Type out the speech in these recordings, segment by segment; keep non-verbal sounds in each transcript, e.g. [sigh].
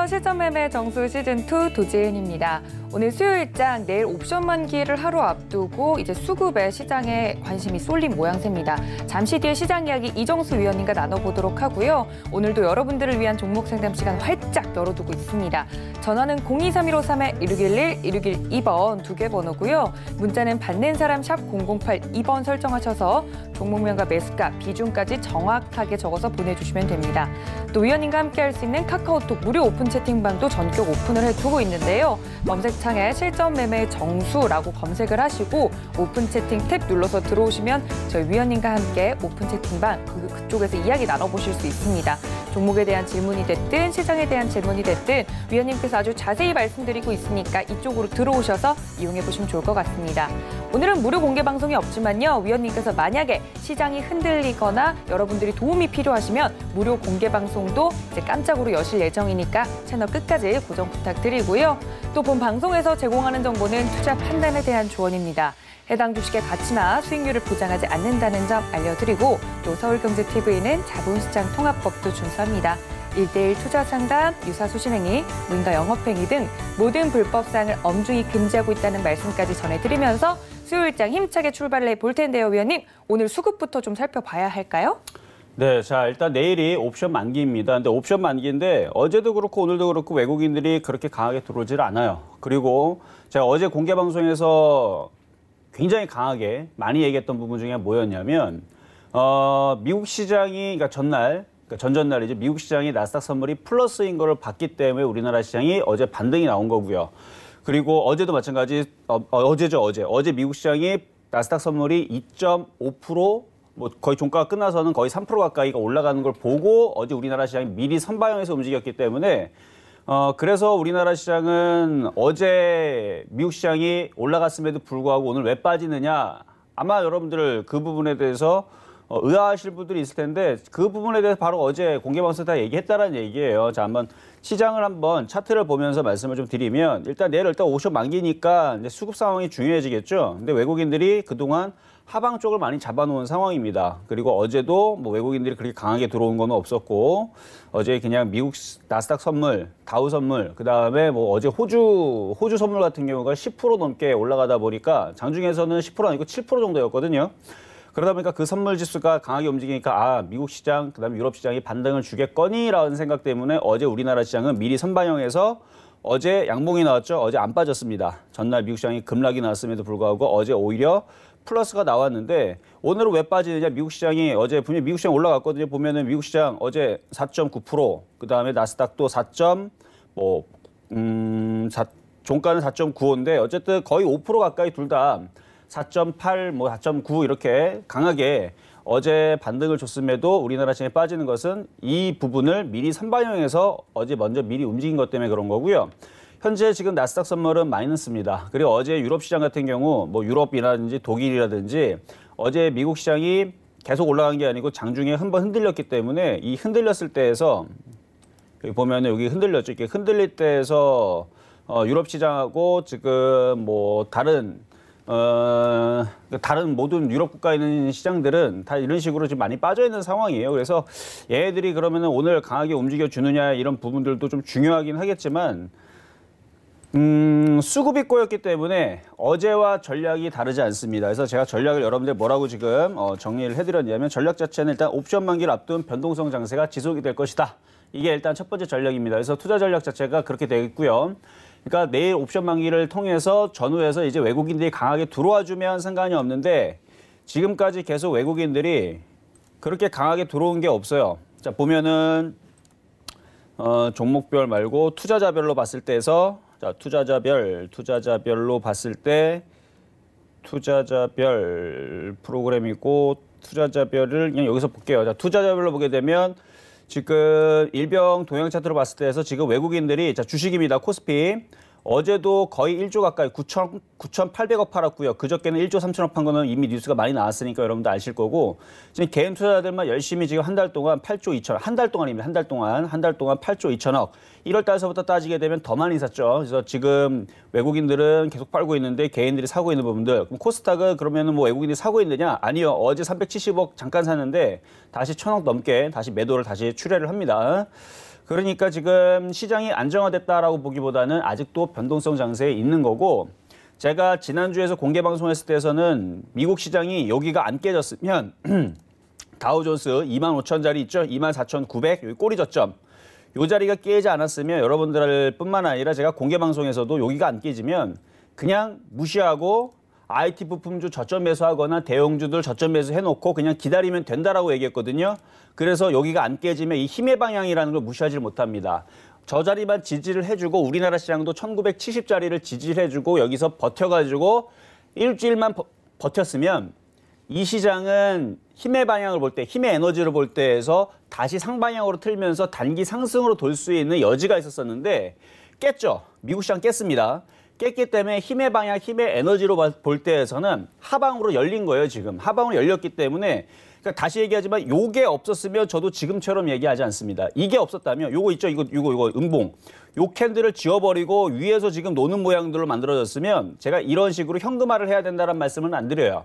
안녕하세요. 실전매매 정수 시즌2 도지은입니다. 오늘 수요일장 내일 옵션 만기를 하루 앞두고 이제 수급의 시장에 관심이 쏠린 모양새입니다. 잠시 뒤에 시장 이야기 이정수 위원님과 나눠보도록 하고요. 오늘도 여러분들을 위한 종목 상담 시간 활짝 열어두고 있습니다. 전화는 023153-1611-1612번 두 개 번호고요. 문자는 받는 사람 샵 0082번 설정하셔서 종목명과 매수가, 비중까지 정확하게 적어서 보내주시면 됩니다. 또 위원님과 함께할 수 있는 카카오톡 무료 오픈 채팅방도 전격 오픈을 해두고 있는데요. 검색창에 실전 매매 정수라고 검색을 하시고 오픈 채팅 탭 눌러서 들어오시면 저희 위원님과 함께 오픈 채팅방 그, 그쪽에서 이야기 나눠보실 수 있습니다. 종목에 대한 질문이 됐든 시장에 대한 질문이 됐든 위원님께서 아주 자세히 말씀드리고 있으니까 이쪽으로 들어오셔서 이용해보시면 좋을 것 같습니다. 오늘은 무료 공개 방송이 없지만요. 위원님께서 만약에 시장이 흔들리거나 여러분들이 도움이 필요하시면 무료 공개 방송도 이제 깜짝으로 여실 예정이니까 채널 끝까지 고정 부탁드리고요. 또 본 방송에서 제공하는 정보는 투자 판단에 대한 조언입니다. 해당 주식의 가치나 수익률을 보장하지 않는다는 점 알려드리고 또 서울경제TV는 자본시장 통합법도 준수합니다. 일대일 투자 상담, 유사 수신행위, 문과 영업행위 등 모든 불법사항을 엄중히 금지하고 있다는 말씀까지 전해드리면서 수요일장 힘차게 출발해 볼 텐데요, 위원님. 오늘 수급부터 좀 살펴봐야 할까요? 네, 자 일단 내일이 옵션 만기입니다. 근데 옵션 만기인데 어제도 그렇고 오늘도 그렇고 외국인들이 그렇게 강하게 들어오질 않아요. 그리고 제가 어제 공개 방송에서 굉장히 강하게 많이 얘기했던 부분 중에 뭐였냐면 어, 미국 시장이 그러니까 전날 그러니까 전전날 이제 미국 시장이 나스닥 선물이 플러스인 걸 봤기 때문에 우리나라 시장이 어제 반등이 나온 거고요. 그리고 어제도 마찬가지 어, 어, 어제죠 어제 어제 미국 시장이 나스닥 선물이 2.5%뭐 거의 종가가 끝나서는 거의 3% 가까이가 올라가는 걸 보고 어제 우리나라 시장이 미리 선방향에서 움직였기 때문에 어 그래서 우리나라 시장은 어제 미국 시장이 올라갔음에도 불구하고 오늘 왜 빠지느냐 아마 여러분들 그 부분에 대해서 어, 의아하실 분들이 있을 텐데 그 부분에 대해서 바로 어제 공개 방송에서 다 얘기했다라는 얘기예요. 자 한번 시장을 한번 차트를 보면서 말씀을 좀 드리면 일단 내일 일단 오션 만기니까 이제 수급 상황이 중요해지겠죠. 근데 외국인들이 그동안 하방 쪽을 많이 잡아놓은 상황입니다. 그리고 어제도 뭐 외국인들이 그렇게 강하게 들어온 건 없었고 어제 그냥 미국 나스닥 선물, 다우 선물, 그 다음에 뭐 어제 호주 호주 선물 같은 경우가 10% 넘게 올라가다 보니까 장중에서는 10% 아니고 7% 정도였거든요. 그러다 보니까 그 선물 지수가 강하게 움직이니까 아 미국 시장 그다음에 유럽 시장이 반등을 주겠거니라는 생각 때문에 어제 우리나라 시장은 미리 선반영해서 어제 양봉이 나왔죠. 어제 안 빠졌습니다. 전날 미국 시장이 급락이 나왔음에도 불구하고 어제 오히려 플러스가 나왔는데 오늘은 왜 빠지느냐 미국 시장이 어제 분명히 미국 시장 올라갔거든요 보면은 미국 시장 어제 4.9% 그다음에 나스닥도 4.뭐음4 종가는 4.95인데 어쨌든 거의 5% 가까이 둘 다 4.8, 뭐 4.9 이렇게 강하게 어제 반등을 줬음에도 우리나라 시장에 빠지는 것은 이 부분을 미리 선반영해서 어제 먼저 미리 움직인 것 때문에 그런 거고요. 현재 지금 나스닥 선물은 마이너스입니다. 그리고 어제 유럽 시장 같은 경우 뭐 유럽이라든지 독일이라든지 어제 미국 시장이 계속 올라간 게 아니고 장중에 한번 흔들렸기 때문에 이 흔들렸을 때에서 여기 보면 여기 흔들렸죠. 이렇게 흔들릴 때에서 어, 유럽 시장하고 지금 뭐 다른 어, 그 다른 모든 유럽 국가에 있는 시장들은 다 이런 식으로 지금 많이 빠져 있는 상황이에요. 그래서 얘네들이 그러면 오늘 강하게 움직여 주느냐 이런 부분들도 좀 중요하긴 하겠지만 음, 수급이 꼬였기 때문에 어제와 전략이 다르지 않습니다. 그래서 제가 전략을 여러분들 뭐라고 지금 어, 정리를 해드렸냐면 전략 자체는 일단 옵션 만기를 앞둔 변동성 장세가 지속이 될 것이다. 이게 일단 첫 번째 전략입니다. 그래서 투자 전략 자체가 그렇게 되겠고요. 그러니까 내일 옵션 만기를 통해서 전후에서 이제 외국인들이 강하게 들어와 주면 상관이 없는데 지금까지 계속 외국인들이 그렇게 강하게 들어온 게 없어요. 자 보면은 어, 종목별 말고 투자자별로 봤을 때에서 자, 투자자별, 투자자별로 봤을 때 투자자별 프로그램이고 투자자별을 그냥 여기서 볼게요. 자, 투자자별로 보게 되면 지금 일병 동향 차트로 봤을 때에서 지금 외국인들이 자, 주식입니다. 코스피 어제도 거의 1조 가까이 9천, 9,800억 팔았고요. 그저께는 1조 3천억 판 거는 이미 뉴스가 많이 나왔으니까 여러분들 아실 거고 지금 개인 투자자들만 열심히 지금 한 달 동안 8조 2천 한달 동안입니다. 한 달 동안 한 달 동안 8조 2천억 1월 달서부터 따지게 되면 더 많이 샀죠. 그래서 지금 외국인들은 계속 팔고 있는데 개인들이 사고 있는 부분들 그럼 코스닥은 그러면은 뭐 외국인이 사고 있느냐? 아니요. 어제 370억 잠깐 샀는데 다시 천억 넘게 다시 매도를 다시 출회를 합니다. 그러니까 지금 시장이 안정화됐다라고 보기보다는 아직도 변동성 장세에 있는 거고 제가 지난주에서 공개 방송했을 때에서는 미국 시장이 여기가 안 깨졌으면 다우존스 2만 5천 자리 있죠? 2만 4천 9백 여기 꼬리 저점 이 자리가 깨지 않았으면 여러분들 뿐만 아니라 제가 공개 방송에서도 여기가 안 깨지면 그냥 무시하고 IT 부품주 저점 매수하거나 대형주들 저점 매수해놓고 그냥 기다리면 된다라고 얘기했거든요. 그래서 여기가 안 깨지면 이 힘의 방향이라는 걸 무시하지 못합니다. 저 자리만 지지를 해주고 우리나라 시장도 1970자리를 지지를 해주고 여기서 버텨가지고 일주일만 버, 버텼으면 이 시장은 힘의 방향을 볼 때, 힘의 에너지를 볼 때에서 다시 상방향으로 틀면서 단기 상승으로 돌 수 있는 여지가 있었었는데 깼죠. 미국 시장 깼습니다. 깼기 때문에 힘의 방향, 힘의 에너지로 볼 때에서는 하방으로 열린 거예요, 지금. 하방으로 열렸기 때문에 그러니까 다시 얘기하지만 요게 없었으면 저도 지금처럼 얘기하지 않습니다. 이게 없었다면 요거 있죠. 이거 이거 이거 음봉. 요 캔들을 지워버리고 위에서 지금 노는 모양들로 만들어졌으면 제가 이런 식으로 현금화를 해야 된다는 말씀은 안 드려요.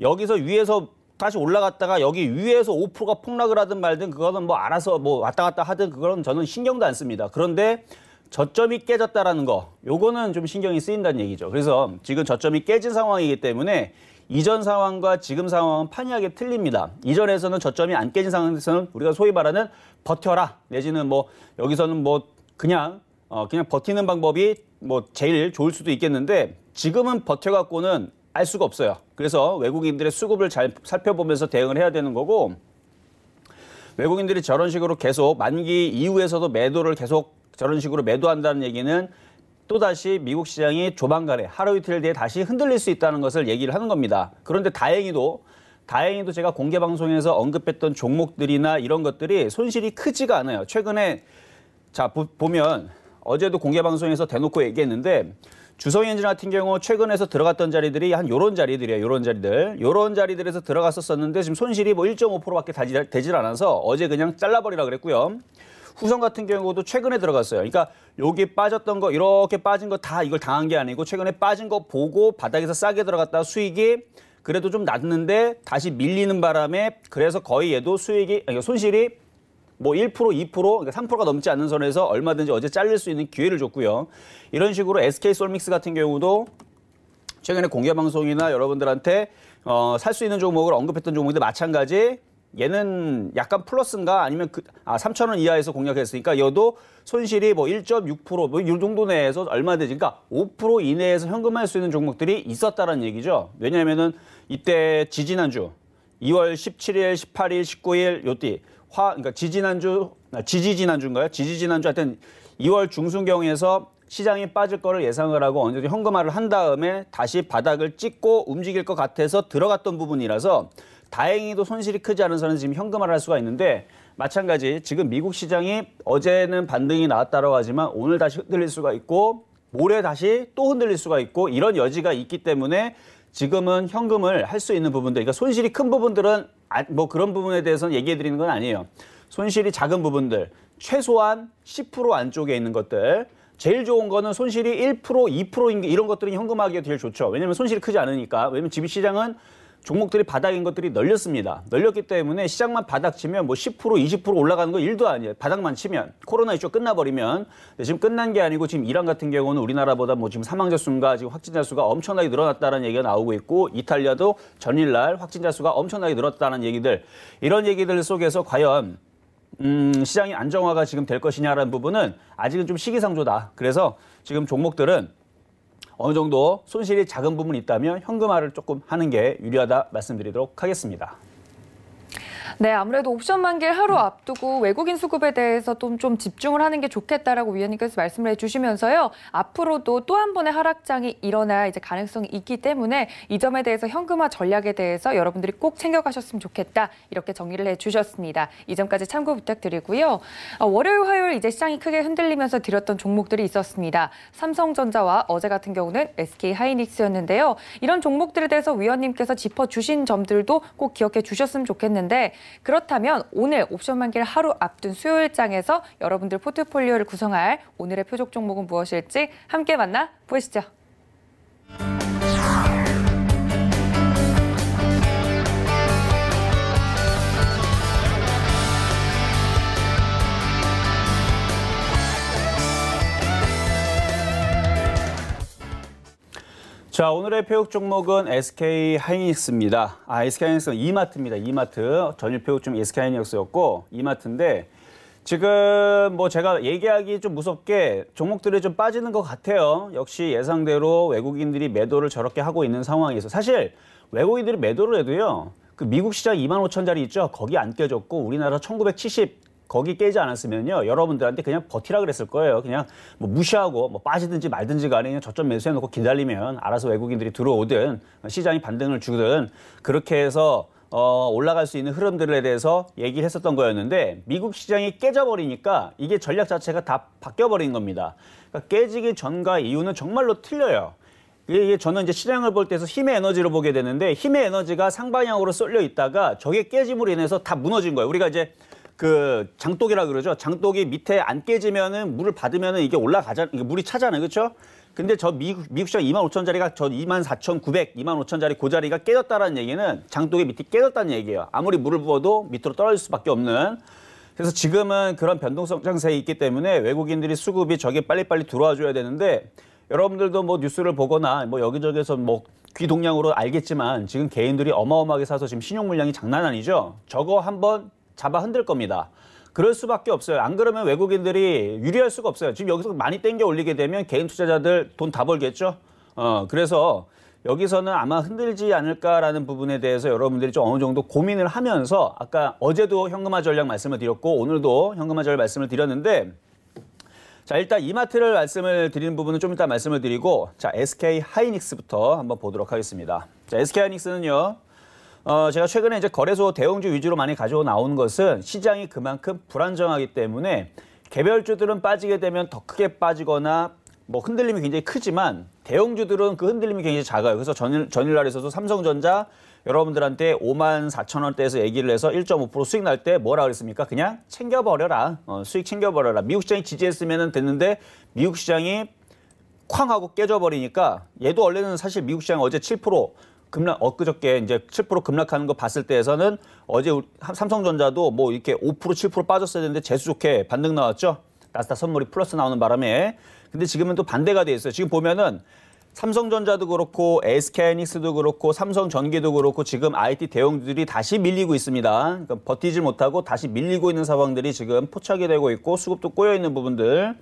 여기서 위에서 다시 올라갔다가 여기 위에서 5%가 폭락을 하든 말든 그거는 뭐 알아서 뭐 왔다 갔다 하든 그거는 저는 신경도 안 씁니다. 그런데 저점이 깨졌다라는 거 요거는 좀 신경이 쓰인다는 얘기죠. 그래서 지금 저점이 깨진 상황이기 때문에 이전 상황과 지금 상황은 판이하게 틀립니다. 이전에서는 저점이 안 깨진 상황에서는 우리가 소위 말하는 버텨라 내지는 뭐 여기서는 뭐 그냥 어 그냥 버티는 방법이 뭐 제일 좋을 수도 있겠는데 지금은 버텨갖고는 알 수가 없어요. 그래서 외국인들의 수급을 잘 살펴보면서 대응을 해야 되는 거고 외국인들이 저런 식으로 계속 만기 이후에서도 매도를 계속 저런 식으로 매도한다는 얘기는 또다시 미국 시장이 조만간에 하루 이틀 뒤에 다시 흔들릴 수 있다는 것을 얘기를 하는 겁니다. 그런데 다행히도 다행히도 제가 공개 방송에서 언급했던 종목들이나 이런 것들이 손실이 크지가 않아요. 최근에 자 보, 보면 어제도 공개 방송에서 대놓고 얘기했는데 주성 엔진 같은 경우 최근에서 들어갔던 자리들이 한 요런 자리들이에요. 요런 자리들. 요런 자리들에서 들어갔었었는데 지금 손실이 뭐 1.5%밖에 되질 않아서 어제 그냥 잘라버리라 그랬고요. 후성 같은 경우도 최근에 들어갔어요. 그러니까 여기 빠졌던 거 이렇게 빠진 거 다 이걸 당한 게 아니고 최근에 빠진 거 보고 바닥에서 싸게 들어갔다 수익이 그래도 좀 낮는데 다시 밀리는 바람에 그래서 거의 얘도 수익이 손실이 뭐 1%, 2%, 그러니까 3%가 넘지 않는 선에서 얼마든지 어제 잘릴 수 있는 기회를 줬고요. 이런 식으로 SK솔믹스 같은 경우도 최근에 공개 방송이나 여러분들한테 어, 살수 있는 종목을 언급했던 종목인데 마찬가지 얘는 약간 플러스인가 아니면 그, 아 3천 원 이하에서 공략했으니까 여도 손실이 뭐 1.6%뭐이 정도 내에서 얼마 되지? 그러니까 5% 이내에서 현금할 화수 있는 종목들이 있었다는 얘기죠. 왜냐하면은 이때 지지난주 2월 17일, 18일, 19일 요때 화 그러니까 지지난주 아, 지지지난주인가요? 지지지난주 하여튼 2월 중순경에서 시장이 빠질 거를 예상을 하고 어느 정도 현금화를 한 다음에 다시 바닥을 찍고 움직일 것 같아서 들어갔던 부분이라서 다행히도 손실이 크지 않은 선은 지금 현금화를 할 수가 있는데 마찬가지 지금 미국 시장이 어제는 반등이 나왔다라고 하지만 오늘 다시 흔들릴 수가 있고 모레 다시 또 흔들릴 수가 있고 이런 여지가 있기 때문에 지금은 현금을 할 수 있는 부분들 그러니까 손실이 큰 부분들은 아, 뭐 그런 부분에 대해서는 얘기해 드리는 건 아니에요. 손실이 작은 부분들 최소한 10% 안쪽에 있는 것들 제일 좋은 거는 손실이 1% 2 이런 것들은 현금화하기가 제일 좋죠. 왜냐면 손실이 크지 않으니까. 왜냐면 집시장은 종목들이 바닥인 것들이 널렸습니다. 널렸기 때문에 시장만 바닥 치면 뭐 10% 20% 올라가는 거 1도 아니에요. 바닥만 치면 코로나 이슈 끝나버리면 지금 끝난 게 아니고 지금 이란 같은 경우는 우리나라보다 뭐 지금 사망자 수가 지금 확진자 수가 엄청나게 늘어났다는 얘기가 나오고 있고 이탈리아도 전일날 확진자 수가 엄청나게 늘었다는 얘기들 이런 얘기들 속에서 과연 음, 시장이 안정화가 지금 될 것이냐라는 부분은 아직은 좀 시기상조다. 그래서 지금 종목들은 어느 정도 손실이 작은 부분이 있다면 현금화를 조금 하는 게 유리하다 말씀드리도록 하겠습니다. 네, 아무래도 옵션 만기를 하루 앞두고 외국인 수급에 대해서 좀, 좀 집중을 하는 게 좋겠다라고 위원님께서 말씀을 해주시면서요. 앞으로도 또 한 번의 하락장이 일어날 이제 가능성이 있기 때문에 이 점에 대해서 현금화 전략에 대해서 여러분들이 꼭 챙겨가셨으면 좋겠다 이렇게 정리를 해주셨습니다. 이 점까지 참고 부탁드리고요. 어, 월요일, 화요일 이제 시장이 크게 흔들리면서 드렸던 종목들이 있었습니다. 삼성전자와 어제 같은 경우는 SK 하이닉스였는데요. 이런 종목들에 대해서 위원님께서 짚어주신 점들도 꼭 기억해 주셨으면 좋겠는데 그렇다면 오늘 옵션 만기를 하루 앞둔 수요일장에서 여러분들 포트폴리오를 구성할 오늘의 표적 종목은 무엇일지 함께 만나 보시죠. 자, 오늘의 표육 종목은 SK 하이닉스입니다. 아, SK 하이닉스는 이마트입니다. 이마트. 전일 표육 좀 SK 하이닉스였고 이마트인데 지금 뭐 제가 얘기하기 좀 무섭게 종목들이 좀 빠지는 것 같아요. 역시 예상대로 외국인들이 매도를 저렇게 하고 있는 상황에서 사실 외국인들이 매도를 해도요. 그 미국 시장 2만 5천 자리 있죠. 거기 안 껴졌고 우리나라 1970 거기 깨지 않았으면요 여러분들한테 그냥 버티라 그랬을 거예요. 그냥 뭐 무시하고 뭐 빠지든지 말든지 간에 그냥 저점 매수해놓고 기다리면 알아서 외국인들이 들어오든 시장이 반등을 주든 그렇게 해서 어, 올라갈 수 있는 흐름들에 대해서 얘기를 했었던 거였는데 미국 시장이 깨져버리니까 이게 전략 자체가 다 바뀌어버린 겁니다. 그러니까 깨지기 전과 이유는 정말로 틀려요. 이게 저는 이제 시장을 볼 때에서 힘의 에너지로 보게 되는데 힘의 에너지가 상방향으로 쏠려 있다가 저게 깨짐으로 인해서 다 무너진 거예요. 우리가 이제 그 장독이라 그러죠. 장독이 밑에 안 깨지면은 물을 받으면은 이게 올라가자 이게 물이 차잖아요. 그렇죠? 근데 저 미국 미국 시장 2만 5천 자리가저 2만 4천 900, 2만 5천 자리고 자리가 깨졌다라는 얘기는 장독이 밑이 깨졌다는 얘기예요. 아무리 물을 부어도 밑으로 떨어질 수밖에 없는. 그래서 지금은 그런 변동성 장세에 있기 때문에 외국인들이 수급이 저게 빨리빨리 들어와 줘야 되는데 여러분들도 뭐 뉴스를 보거나 뭐 여기저기서 뭐 귀동량으로 알겠지만 지금 개인들이 어마어마하게 사서 지금 신용 물량이 장난 아니죠. 저거 한번 잡아 흔들 겁니다. 그럴 수밖에 없어요. 안 그러면 외국인들이 유리할 수가 없어요. 지금 여기서 많이 땡겨 올리게 되면 개인 투자자들 돈 다 벌겠죠. 어, 그래서 여기서는 아마 흔들지 않을까라는 부분에 대해서 여러분들이 좀 어느 정도 고민을 하면서 아까 어제도 현금화 전략 말씀을 드렸고 오늘도 현금화 전략 말씀을 드렸는데 자 일단 이마트를 말씀을 드리는 부분은 좀 이따 말씀을 드리고 자 SK 하이닉스부터 한번 보도록 하겠습니다. 자 SK 하이닉스는요. 어, 제가 최근에 이제 거래소 대형주 위주로 많이 가지고 나온 것은 시장이 그만큼 불안정하기 때문에 개별주들은 빠지게 되면 더 크게 빠지거나 뭐 흔들림이 굉장히 크지만 대형주들은 그 흔들림이 굉장히 작아요. 그래서 전일, 전일날에서도 삼성전자 여러분들한테 5만 4천 원대에서 얘기를 해서 1.5% 수익 날 때 뭐라 그랬습니까? 그냥 챙겨버려라. 어, 수익 챙겨버려라. 미국 시장이 지지했으면 됐는데 미국 시장이 쾅 하고 깨져버리니까 얘도 원래는 사실 미국 시장 어제 7% 급락 엊그저께 이제 7% 급락하는 거 봤을 때에서는 어제 삼성전자도 뭐 이렇게 5% 7% 빠졌어야 되는데 재수 좋게 반등 나왔죠. 나스닥 선물이 플러스 나오는 바람에 근데 지금은 또 반대가 돼 있어요. 지금 보면은 삼성전자도 그렇고 SK하이닉스도 그렇고 삼성전기도 그렇고 지금 IT 대형주들이 다시 밀리고 있습니다. 그러니까 버티지 못하고 다시 밀리고 있는 상황들이 지금 포착이 되고 있고 수급도 꼬여 있는 부분들.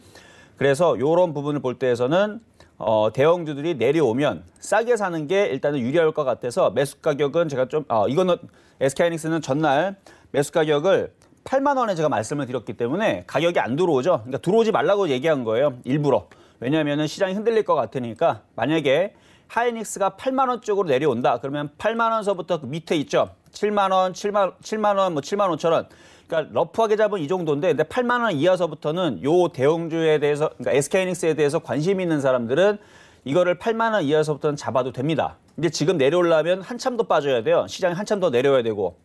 그래서 이런 부분을 볼 때에서는 어, 대형주들이 내려오면 싸게 사는 게 일단은 유리할 것 같아서 매수 가격은 제가 좀 어, 이거는 SK하이닉스는 전날 매수 가격을 8만 원에 제가 말씀을 드렸기 때문에 가격이 안 들어오죠. 그러니까 들어오지 말라고 얘기한 거예요. 일부러. 왜냐하면 시장이 흔들릴 것 같으니까 만약에 하이닉스가 8만 원 쪽으로 내려온다. 그러면 8만 원서부터 그 밑에 있죠. 7만 원, 7만 7만 원, 뭐 7만 5천 원. 그러니까 러프하게 잡은 이 정도인데 근데 8만 원 이하서부터는 요 대형주에 대해서 그러니까 SK이닉스에 대해서 관심 있는 사람들은 이거를 8만 원 이하서부터는 잡아도 됩니다. 근데 지금 내려오려면 한참 더 빠져야 돼요. 시장이 한참 더 내려야 되고.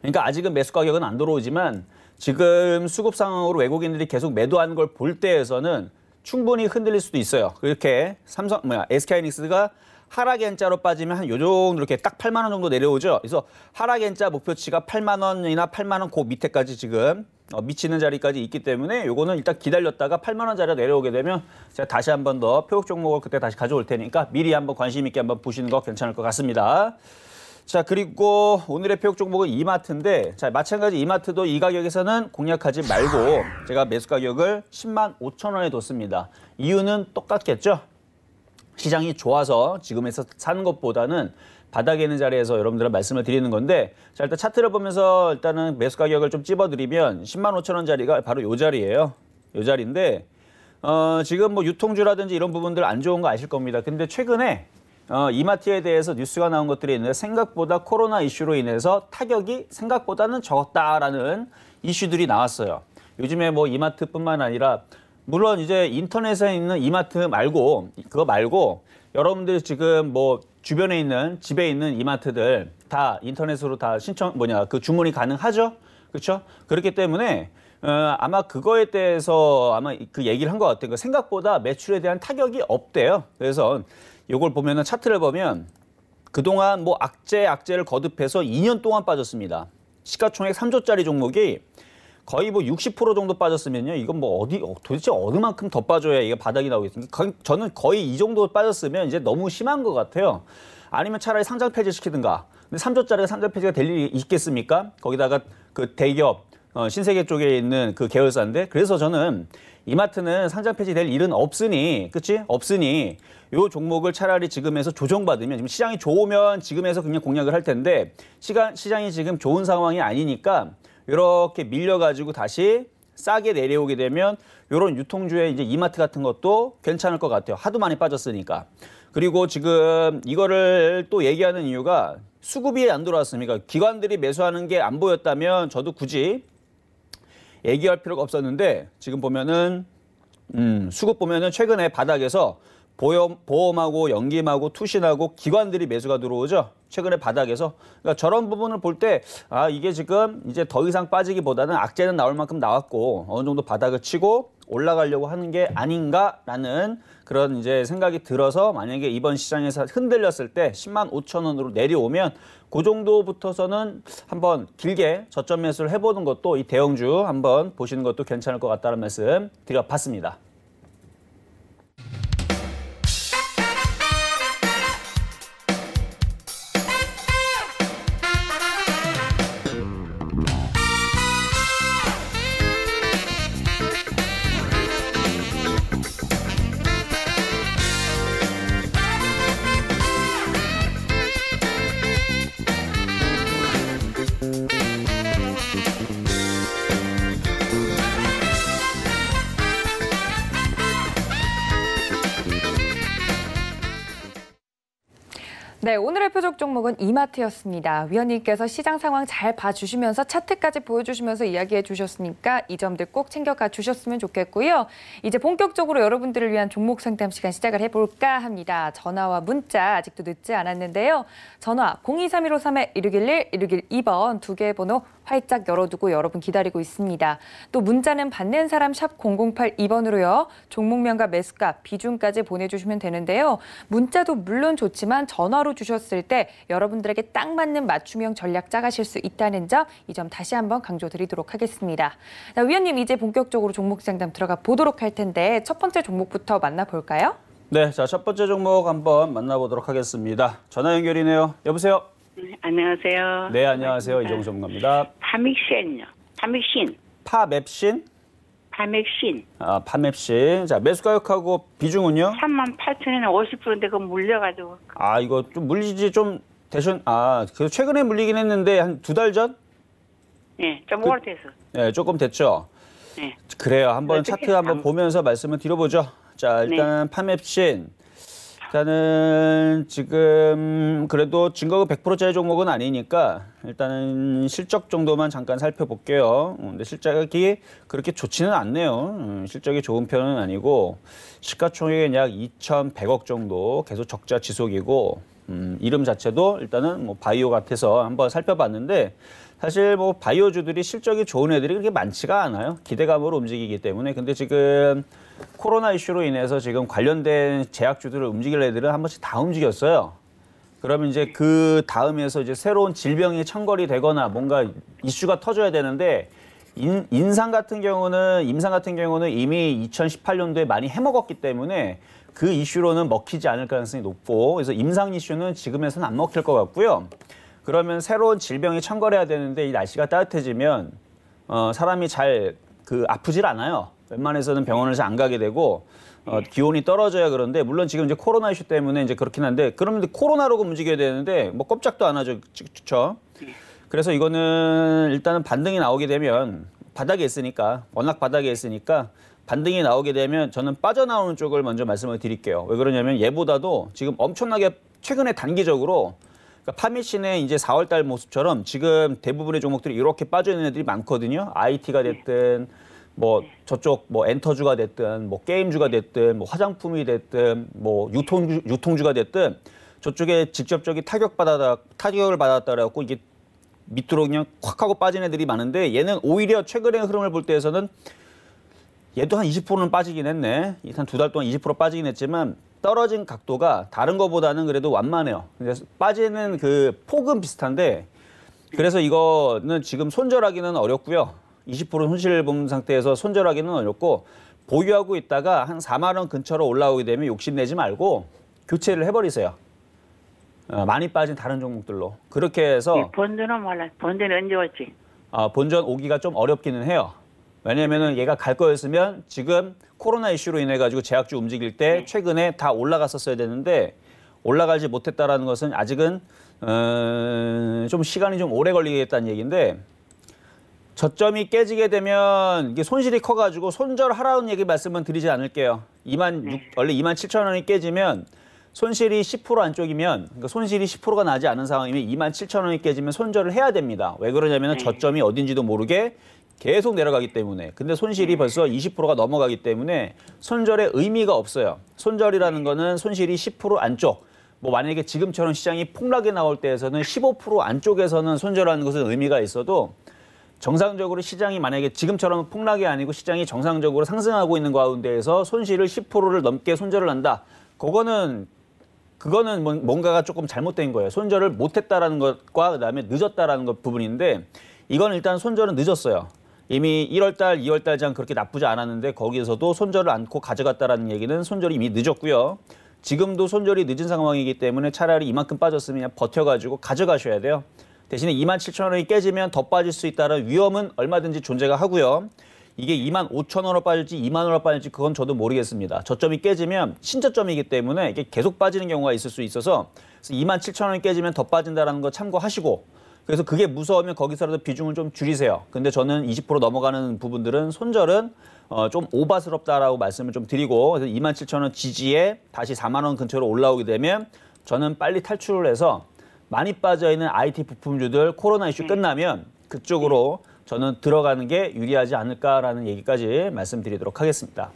그러니까 아직은 매수 가격은 안 들어오지만 지금 수급 상황으로 외국인들이 계속 매도하는 걸 볼 때에서는 충분히 흔들릴 수도 있어요. 그렇게 삼성 뭐야 SK이닉스가 하락엔자로 빠지면 한 요 정도 이렇게 딱 8만 원 정도 내려오죠. 그래서 하락엔자 목표치가 8만 원이나 8만 원그 밑에까지 지금 어, 미치는 자리까지 있기 때문에 요거는 일단 기다렸다가 8만 원 자리가 내려오게 되면 제가 다시 한 번 더 표적 종목을 그때 다시 가져올 테니까 미리 한번 관심 있게 한번 보시는 거 괜찮을 것 같습니다. 자 그리고 오늘의 표적 종목은 이마트인데 자 마찬가지 이마트도 이 가격에서는 공략하지 말고 제가 매수 가격을 10만 5천 원에 뒀습니다. 이유는 똑같겠죠. 시장이 좋아서 지금에서 산 것보다는 바닥에 있는 자리에서 여러분들은 말씀을 드리는 건데 자 일단 차트를 보면서 일단은 매수 가격을 좀 찝어드리면 10만 5천 원 자리가 바로 요 자리예요. 요 자리인데 어, 지금 뭐 유통주라든지 이런 부분들 안 좋은 거 아실 겁니다. 근데 최근에 어, 이마트에 대해서 뉴스가 나온 것들이 있는데 생각보다 코로나 이슈로 인해서 타격이 생각보다는 적었다라는 이슈들이 나왔어요. 요즘에 뭐 이마트뿐만 아니라 물론 이제 인터넷에 있는 이마트 말고 그거 말고 여러분들 지금 뭐 주변에 있는 집에 있는 이마트들 다 인터넷으로 다 신청 뭐냐 그 주문이 가능하죠. 그렇죠? 그렇기 때문에 어, 아마 그거에 대해서 아마 그 얘기를 한 것 같아요. 그러니까 생각보다 매출에 대한 타격이 없대요. 그래서 이걸 보면은 차트를 보면 그동안 뭐 악재 악재를 거듭해서 2년 동안 빠졌습니다. 시가총액 3조짜리 종목이 거의 뭐 60% 정도 빠졌으면요. 이건 뭐 어디 어, 도대체 어느 만큼 더 빠져야 이게 바닥이 나오겠습니까? 저는 거의 이 정도 빠졌으면 이제 너무 심한 것 같아요. 아니면 차라리 상장 폐지시키든가. 근데 3조짜리가 상장 폐지가 될 일이 있겠습니까? 거기다가 그 대기업 어, 신세계 쪽에 있는 그 계열사인데 그래서 저는 이마트는 상장 폐지될 일은 없으니 그치 없으니 요 종목을 차라리 지금에서 조정받으면 지금 시장이 좋으면 지금에서 그냥 공략을 할 텐데 시간 시장이 지금 좋은 상황이 아니니까 이렇게 밀려가지고 다시 싸게 내려오게 되면 이런 유통주의 이제 이마트 같은 것도 괜찮을 것 같아요. 하도 많이 빠졌으니까. 그리고 지금 이거를 또 얘기하는 이유가 수급이 안 돌아왔습니까? 그러니까 기관들이 매수하는 게 안 보였다면 저도 굳이 얘기할 필요가 없었는데 지금 보면은 음, 수급 보면은 최근에 바닥에서 보험, 보험하고 연기하고 투신하고 기관들이 매수가 들어오죠. 최근에 바닥에서 그러니까 저런 부분을 볼 때 아 이게 지금 이제 더 이상 빠지기보다는 악재는 나올 만큼 나왔고 어느 정도 바닥을 치고 올라가려고 하는 게 아닌가라는 그런 이제 생각이 들어서 만약에 이번 시장에서 흔들렸을 때 10만 5천 원으로 내려오면 그 정도부터서는 한번 길게 저점 매수를 해보는 것도 이 대형주 한번 보시는 것도 괜찮을 것 같다는 말씀 드려봤습니다. 네, 오늘의 표적 종목은 이마트였습니다. 위원님께서 시장 상황 잘 봐주시면서 차트까지 보여주시면서 이야기해 주셨으니까 이 점들 꼭 챙겨가 주셨으면 좋겠고요. 이제 본격적으로 여러분들을 위한 종목 상담 시간 시작을 해볼까 합니다. 전화와 문자 아직도 늦지 않았는데요. 전화 023153-1611, 1612번 두 개의 번호 활짝 열어두고 여러분 기다리고 있습니다. 또 문자는 받는 사람 샵 0082번으로요. 종목명과 매수값, 비중까지 보내주시면 되는데요. 문자도 물론 좋지만 전화로 하루 주셨을 때 여러분들에게 딱 맞는 맞춤형 전략 짜가실 수 있다는 점 이 점 다시 한번 강조드리도록 하겠습니다. 자, 위원님 이제 본격적으로 종목 상담 들어가 보도록 할 텐데 첫 번째 종목부터 만나볼까요? 네, 자첫 번째 종목 한번 만나보도록 하겠습니다. 전화 연결이네요. 여보세요. 네, 안녕하세요. 네, 안녕하세요. 이종 전문가입니다. 파믹신요. 파믹신. 파맵신? 파맵신. 아, 파맵신. 자, 매수가격하고 비중은요? 3만 8천 에 50%인데 그거 물려가지고. 아, 이거 좀 물리지 좀 대신, 아, 그 최근에 물리긴 했는데 한 두 달 전? 네, 좀 그, 오래돼서. 네, 예, 조금 됐죠? 네. 그래요. 한번 차트 한번 보면서 말씀을 드려보죠. 자, 일단 네. 파맵신. 일단은 지금 그래도 증거가 100%짜리 종목은 아니니까 일단은 실적 정도만 잠깐 살펴볼게요. 어, 근데 실적이 그렇게 좋지는 않네요. 음, 실적이 좋은 편은 아니고 시가총액은 약 2,100억 정도 계속 적자 지속이고 음, 이름 자체도 일단은 뭐 바이오 같아서 한번 살펴봤는데 사실 뭐 바이오주들이 실적이 좋은 애들이 그렇게 많지가 않아요. 기대감으로 움직이기 때문에. 근데 지금 코로나 이슈로 인해서 지금 관련된 제약주들을 움직일 애들은 한 번씩 다 움직였어요. 그러면 이제 그 다음에서 이제 새로운 질병이 청거리 되거나 뭔가 이슈가 터져야 되는데 인, 상 같은 경우는 임상 같은 경우는 이미 2018년도에 많이 해먹었기 때문에 그 이슈로는 먹히지 않을 가능성이 높고 그래서 임상 이슈는 지금에서는 안 먹힐 것 같고요. 그러면 새로운 질병이 청궐해야 되는데 이 날씨가 따뜻해지면 어, 사람이 잘 그 아프질 않아요. 웬만해서는 병원을 잘 안 가게 되고 어, 기온이 떨어져야 그런데 물론 지금 이제 코로나 이슈 때문에 이제 그렇긴 한데 그러면 코로나로 금 움직여야 되는데 뭐껍짝도안 하죠, 그렇죠? 그래서 이거는 일단은 반등이 나오게 되면 바닥에 있으니까 워낙 바닥에 있으니까 반등이 나오게 되면 저는 빠져나오는 쪽을 먼저 말씀을 드릴게요. 왜 그러냐면 얘보다도 지금 엄청나게 최근에 단기적으로 그러니까 파미신의 이제 4월달 모습처럼 지금 대부분의 종목들이 이렇게 빠져있는 애들이 많거든요. IT가 네. 됐든 뭐 저쪽 뭐 엔터주가 됐든 뭐 게임주가 됐든 뭐 화장품이 됐든 뭐 유통주 유통주가 됐든 저쪽에 직접적인 타격 받아 타격을 받았다라고 이게 밑으로 그냥 콱 하고 빠진 애들이 많은데 얘는 오히려 최근의 흐름을 볼 때에서는 얘도 한 20%는 빠지긴 했네. 한 두 달 동안 20% 빠지긴 했지만 떨어진 각도가 다른 것보다는 그래도 완만해요. 빠지는 그 폭은 비슷한데 그래서 이거는 지금 손절하기는 어렵고요. 20% 손실 본 상태에서 손절하기는 어렵고 보유하고 있다가 한 4만 원 근처로 올라오게 되면 욕심내지 말고 교체를 해버리세요. 어, 많이 빠진 다른 종목들로 그렇게 해서 네, 본전은 몰라 본전 언제 올지 아 본전 오기가 좀 어렵기는 해요 왜냐면은 얘가 갈 거였으면 지금 코로나 이슈로 인해 가지고 제약주 움직일 때 네. 최근에 다 올라갔었어야 되는데 올라가지 못했다라는 것은 아직은 어, 좀 시간이 좀 오래 걸리겠다는 얘기인데 저점이 깨지게 되면 이게 손실이 커가지고 손절하라는 얘기 말씀은 드리지 않을게요. 2만 6, 원래 2만 7천 원이 깨지면 손실이 10% 안쪽이면 그러니까 손실이 10%가 나지 않은 상황이면 2만 7천 원이 깨지면 손절을 해야 됩니다. 왜 그러냐면 네. 저점이 어딘지도 모르게 계속 내려가기 때문에 근데 손실이 네. 벌써 20%가 넘어가기 때문에 손절의 의미가 없어요. 손절이라는 네. 거는 손실이 10% 안쪽 뭐 만약에 지금처럼 시장이 폭락이 나올 때에서는 15% 안쪽에서는 손절하는 것은 의미가 있어도 정상적으로 시장이 만약에 지금처럼 폭락이 아니고 시장이 정상적으로 상승하고 있는 가운데에서 손실을 10%를 넘게 손절을 한다. 그거는 그거는 뭔가가 조금 잘못된 거예요. 손절을 못했다라는 것과 그다음에 늦었다라는 것 부분인데 이건 일단 손절은 늦었어요. 이미 1월달, 2월달 장 그렇게 나쁘지 않았는데 거기에서도 손절을 안고 가져갔다라는 얘기는 손절이 이미 늦었고요. 지금도 손절이 늦은 상황이기 때문에 차라리 이만큼 빠졌으면 버텨가지고 가져가셔야 돼요. 대신에 2만 7천 원이 깨지면 더 빠질 수 있다는 위험은 얼마든지 존재가 하고요. 이게 2만 5천 원으로 빠질지 2만 원으로 빠질지 그건 저도 모르겠습니다. 저점이 깨지면 신저점이기 때문에 이게 계속 빠지는 경우가 있을 수 있어서 2만 7천 원이 깨지면 더 빠진다라는 거 참고하시고 그래서 그게 무서우면 거기서라도 비중을 좀 줄이세요. 근데 저는 20% 넘어가는 부분들은 손절은 어, 좀 오바스럽다라고 말씀을 좀 드리고 그래서 2만 7천 원 지지에 다시 4만 원 근처로 올라오게 되면 저는 빨리 탈출을 해서 많이 빠져 있는 IT 부품주들 코로나 이슈 네. 끝나면 그쪽으로 저는 들어가는 게 유리하지 않을까라는 얘기까지 말씀드리도록 하겠습니다.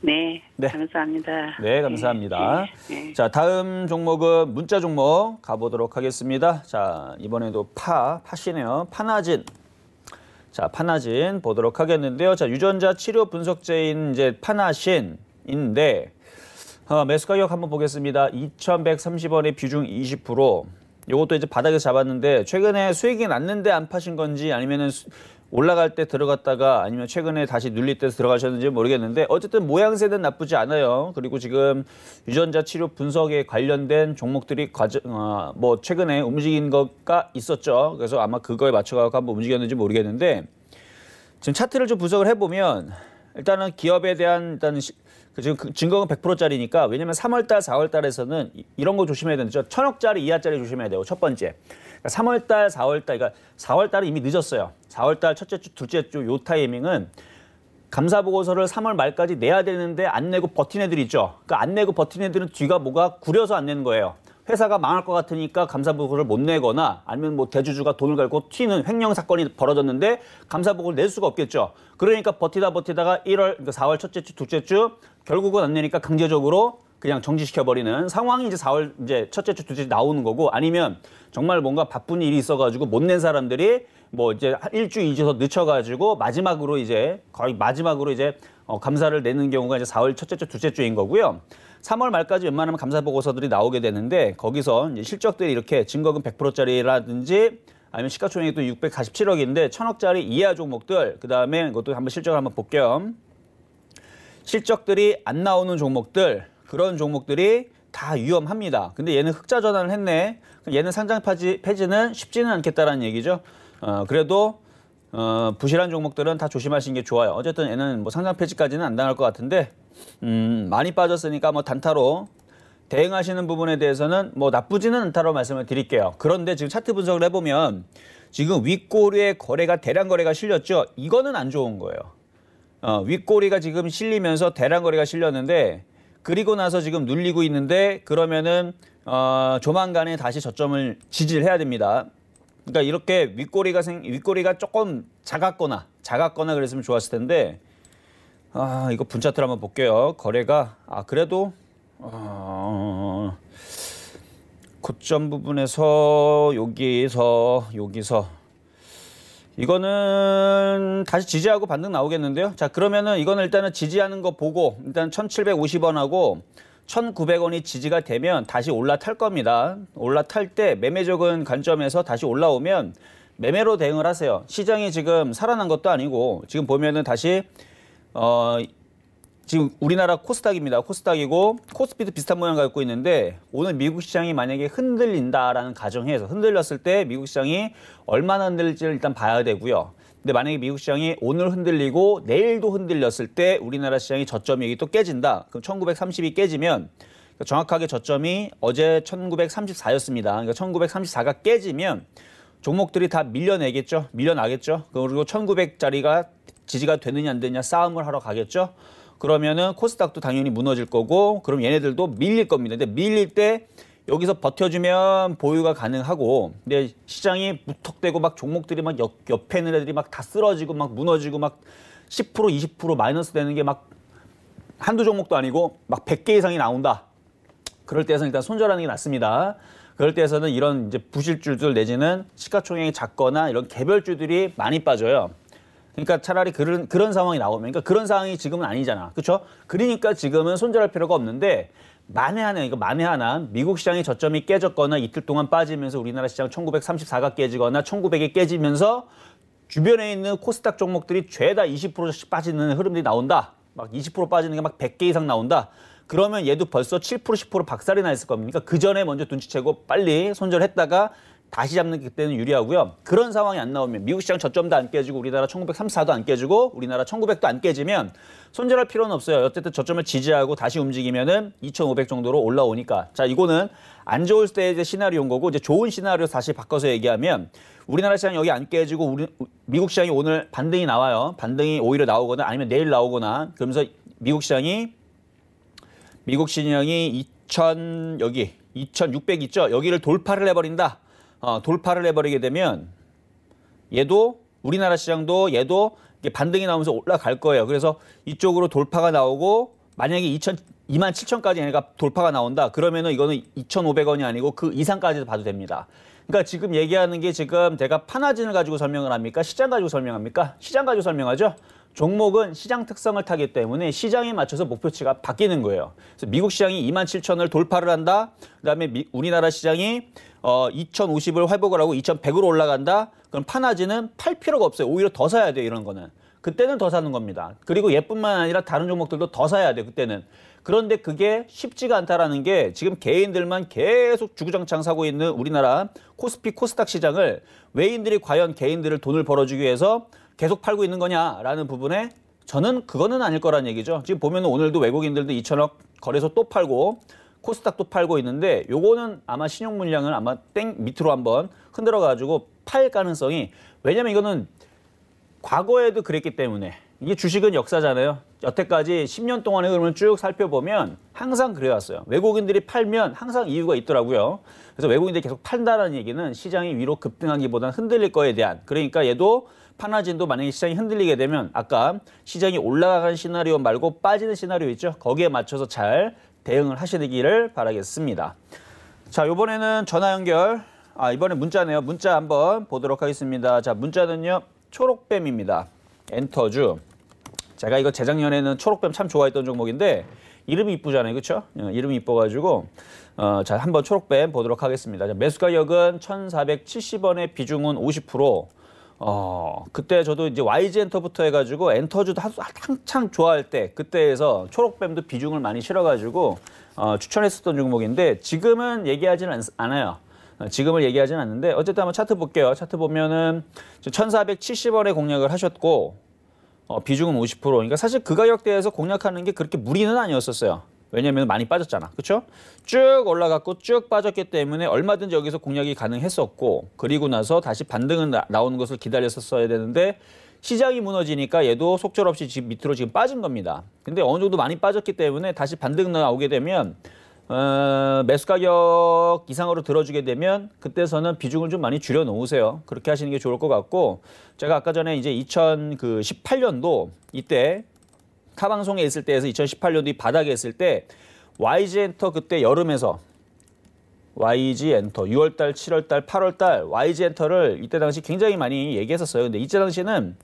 네, 네. 감사합니다. 네, 감사합니다. 네, 네, 네. 자, 다음 종목은 문자 종목 가보도록 하겠습니다. 자, 이번에도 파, 파시네요. 파나진. 자, 파나진 보도록 하겠는데요. 자, 유전자 치료 분석제인 이제 파나신인데 어, 매수 가격 한번 보겠습니다. 2,130원에 비중 20%. 요것도 이제 바닥에서 잡았는데 최근에 수익이 났는데 안 파신 건지 아니면은 올라갈 때 들어갔다가 아니면 최근에 다시 눌릴 때 들어가셨는지 모르겠는데 어쨌든 모양새는 나쁘지 않아요. 그리고 지금 유전자 치료 분석에 관련된 종목들이 과정, 어, 뭐 최근에 움직인 것과 있었죠. 그래서 아마 그거에 맞춰가고 한번 움직였는지 모르겠는데 지금 차트를 좀 분석을 해보면 일단은 기업에 대한 일단 그 지금 그 증거금 100%짜리니까 왜냐면 3월달, 4월달에서는 이런 거 조심해야 되는데 천억짜리 이하짜리 조심해야 되고 첫 번째. 그러니까 3월달, 4월달, 그러니까 4월달은 이미 늦었어요. 4월달 첫째 주, 둘째 주 요 타이밍은 감사 보고서를 3월 말까지 내야 되는데 안 내고 버틴 애들 있죠. 그안 그러니까 내고 버틴 애들은 뒤가 뭐가 구려서 안 내는 거예요. 회사가 망할 것 같으니까 감사보고를 못 내거나 아니면 뭐 대주주가 돈을 갈고 튀는 횡령 사건이 벌어졌는데 감사보고를 낼 수가 없겠죠. 그러니까 버티다 버티다가 1월 그러니까 4월 첫째 주, 둘째 주 결국은 안 내니까 강제적으로 그냥 정지시켜버리는 상황이 이제 4월 이제 첫째 주, 둘째 주 나오는 거고 아니면 정말 뭔가 바쁜 일이 있어가지고 못 낸 사람들이 뭐 이제 일주일 이어서 늦춰가지고 마지막으로 이제 거의 마지막으로 이제 어, 감사를 내는 경우가 이제 4월 첫째 주, 둘째 주인 거고요. 3월 말까지 웬만하면 감사 보고서들이 나오게 되는데 거기서 실적들이 이렇게 증거금 100%짜리라든지 아니면 시가총액이또 647억인데 1000억짜리 이하 종목들 그다음에 이것도 한번 실적을 한번 볼게요. 실적들이 안 나오는 종목들 그런 종목들이 다 위험합니다. 근데 얘는 흑자 전환을 했네. 얘는 상장 폐지, 폐지는 쉽지는 않겠다라는 얘기죠. 어, 그래도 어, 부실한 종목들은 다 조심하시는 게 좋아요. 어쨌든 얘는 뭐 상장 폐지까지는 안 당할 것 같은데 음, 많이 빠졌으니까 뭐 단타로 대응하시는 부분에 대해서는 뭐 나쁘지는 않다고 말씀을 드릴게요. 그런데 지금 차트 분석을 해보면 지금 윗꼬리에 거래가 대량 거래가 실렸죠. 이거는 안 좋은 거예요. 어, 윗꼬리가 지금 실리면서 대량 거래가 실렸는데 그리고 나서 지금 눌리고 있는데 그러면은 어, 조만간에 다시 저점을 지지를 해야 됩니다. 그러니까 이렇게 윗꼬리가 생 윗꼬리가 조금 작았거나 작았거나 그랬으면 좋았을 텐데 아 이거 분차트를 한번 볼게요. 거래가 아 그래도 어, 고점 부분에서 여기서 여기서 이거는 다시 지지하고 반등 나오겠는데요. 자 그러면은 이거는 일단은 지지하는 거 보고 일단 1750원하고 1,900원이 지지가 되면 다시 올라탈 겁니다. 올라탈 때매매적은 관점에서 다시 올라오면 매매로 대응을 하세요. 시장이 지금 살아난 것도 아니고 지금 보면은 다시 어 지금 우리나라 코스닥입니다. 코스닥이고 코스피도 비슷한 모양 을 갖고 있는데 오늘 미국 시장이 만약에 흔들린다라는 가정에서 흔들렸을 때 미국 시장이 얼마나 흔들릴지를 일단 봐야 되고요. 근데 만약에 미국 시장이 오늘 흔들리고 내일도 흔들렸을 때 우리나라 시장이 저점이 여기 또 깨진다. 그럼 1930이 깨지면 그러니까 정확하게 저점이 어제 1934였습니다. 그러니까 1934가 깨지면 종목들이 다 밀려내겠죠. 밀려나겠죠. 그리고 1900짜리가 지지가 되느냐 안 되느냐 싸움을 하러 가겠죠. 그러면은 코스닥도 당연히 무너질 거고 그럼 얘네들도 밀릴 겁니다. 근데 밀릴 때 여기서 버텨주면 보유가 가능하고 근데 시장이 무턱대고 막 종목들이 막 옆, 옆에 있는 애들이 막 다 쓰러지고 막 무너지고 막 10% 20% 마이너스 되는 게 막 한두 종목도 아니고 막 100개 이상이 나온다. 그럴 때에서는 일단 손절하는 게 낫습니다. 그럴 때에서는 이런 이제 부실주들 내지는 시가총액이 작거나 이런 개별주들이 많이 빠져요. 그러니까 차라리 그런 그런 상황이 나오면 그러니까 그런 상황이 지금은 아니잖아. 그렇죠? 그러니까 지금은 손절할 필요가 없는데 만에하나 이거 만에하나 미국 시장의 저점이 깨졌거나 이틀 동안 빠지면서 우리나라 시장 1934가 깨지거나 1900이 깨지면서 주변에 있는 코스닥 종목들이 죄다 20%씩 빠지는 흐름들이 나온다. 막 20% 빠지는 게 막 100개 이상 나온다. 그러면 얘도 벌써 7% 10% 박살이 나 있을 겁니까? 그 전에 먼저 눈치채고 빨리 손절했다가 다시 잡는 게 그때는 유리하고요. 그런 상황이 안 나오면 미국 시장 저점도 안 깨지고 우리나라 1934도 안 깨지고 우리나라 1900도 안 깨지면 손절할 필요는 없어요. 어쨌든 저점을 지지하고 다시 움직이면은 2500 정도로 올라오니까. 자, 이거는 안 좋을 때 이제 시나리오인 거고 이제 좋은 시나리오 다시 바꿔서 얘기하면 우리나라 시장 여기 안 깨지고 우리 미국 시장이 오늘 반등이 나와요. 반등이 오히려 나오거나 아니면 내일 나오거나 그러면서 미국 시장이 미국 시장이 2000 여기 2600 있죠. 여기를 돌파를 해버린다. 어, 돌파를 해버리게 되면 얘도 우리나라 시장도 얘도 반등이 나오면서 올라갈 거예요. 그래서 이쪽으로 돌파가 나오고 만약에 2천 2만 7천까지 얘가 돌파가 나온다. 그러면은 이거는 2,500원이 아니고 그 이상까지 봐도 됩니다. 그러니까 지금 얘기하는 게 지금 제가판화진을 가지고 설명을 합니까? 시장 가지고 설명합니까? 시장 가지고 설명하죠. 종목은 시장 특성을 타기 때문에 시장에 맞춰서 목표치가 바뀌는 거예요. 그래서 미국 시장이 2만 7천을 돌파를 한다. 그다음에 미, 우리나라 시장이 어, 2,050을 회복을 하고 2,100으로 올라간다. 그럼 파나지는 팔 필요가 없어요. 오히려 더 사야 돼요. 이런 거는. 그때는 더 사는 겁니다. 그리고 예뿐만 아니라 다른 종목들도 더 사야 돼 그때는. 그런데 그게 쉽지가 않다라는 게 지금 개인들만 계속 주구장창 사고 있는 우리나라 코스피 코스닥 시장을 외인들이 과연 개인들을 돈을 벌어주기 위해서 계속 팔고 있는 거냐라는 부분에 저는 그거는 아닐 거란 얘기죠. 지금 보면 오늘도 외국인들도 2천억 거래소 또 팔고 코스닥도 팔고 있는데 요거는 아마 신용 물량을 아마 땡 밑으로 한번 흔들어 가지고 팔 가능성이 왜냐면 이거는 과거에도 그랬기 때문에 이게 주식은 역사잖아요. 여태까지 10년 동안의 흐름을 쭉 살펴보면 항상 그래왔어요. 외국인들이 팔면 항상 이유가 있더라고요. 그래서 외국인들이 계속 판다는 라 얘기는 시장이 위로 급등하기보다는 흔들릴 거에 대한 그러니까 얘도 판화진도 만약에 시장이 흔들리게 되면 아까 시장이 올라간 시나리오 말고 빠지는 시나리오 있죠. 거기에 맞춰서 잘 대응을 하시기를 바라겠습니다. 자, 이번에는 전화 연결. 아, 이번에 문자네요. 문자 한번 보도록 하겠습니다. 자, 문자는요. 초록뱀입니다. 엔터주. 제가 이거 재작년에는 초록뱀 참 좋아했던 종목인데 이름이 이쁘잖아요. 그렇죠? 이름이 이뻐가지고 어, 자 한번 초록뱀 보도록 하겠습니다. 자, 매수 가격은 1,470원에 비중은 50%. 어, 그때 저도 이제 YG 엔터부터 해가지고 엔터즈도 한창 좋아할 때 그때에서 초록뱀도 비중을 많이 실어가지고 어, 추천했었던 종목인데 지금은 얘기하진는 않아요. 어, 지금을 얘기하진 않는데 어쨌든 한번 차트 볼게요. 차트 보면은 1470원에 공략을 하셨고 어, 비중은 50% 그러니까 사실 그 가격대에서 공략하는 게 그렇게 무리는 아니었었어요. 왜냐하면 많이 빠졌잖아. 그렇죠? 쭉 올라갔고 쭉 빠졌기 때문에 얼마든지 여기서 공략이 가능했었고 그리고 나서 다시 반등은 나, 나오는 것을 기다렸었어야 되는데 시장이 무너지니까 얘도 속절없이 지금 밑으로 지금 빠진 겁니다. 근데 어느 정도 많이 빠졌기 때문에 다시 반등 나오게 되면 어, 매수 가격 이상으로 들어주게 되면 그때서는 비중을 좀 많이 줄여 놓으세요. 그렇게 하시는 게 좋을 것 같고 제가 아까 전에 이제 2018년도 그 이때 타 방송에 있을 때에서 2018년도 이 바닥에 있을 때 YG 엔터 그때 여름에서 YG 엔터 6월달, 7월달, 8월달 YG 엔터를 이때 당시 굉장히 많이 얘기했었어요. 근데 이때 당시는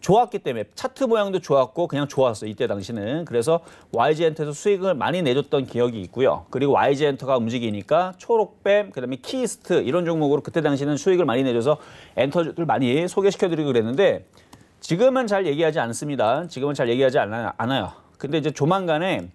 좋았기 때문에 차트 모양도 좋았고 그냥 좋았어 요 이때 당시는 그래서 YG 엔터에서 수익을 많이 내줬던 기억이 있고요. 그리고 YG 엔터가 움직이니까 초록뱀, 그다음에 키스트 이 이런 종목으로 그때 당시는 수익을 많이 내줘서 엔터를 많이 소개시켜드리고 그랬는데 지금은 잘 얘기하지 않습니다. 지금은 잘 얘기하지 않아요. 근데 이제 조만간에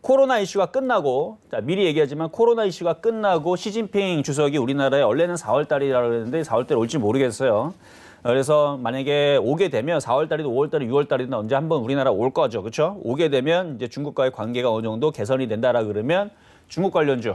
코로나 이슈가 끝나고 자, 미리 얘기하지만 코로나 이슈가 끝나고 시진핑 주석이 우리나라에 원래는 4월 달이라고 했는데 4월 달에 올지 모르겠어요. 그래서 만약에 오게 되면 4월 달이든 5월 달이든 6월 달이든 언제 한번 우리나라 올 거죠. 그렇죠? 오게 되면 이제 중국과의 관계가 어느 정도 개선이 된다라 그러면 중국 관련주,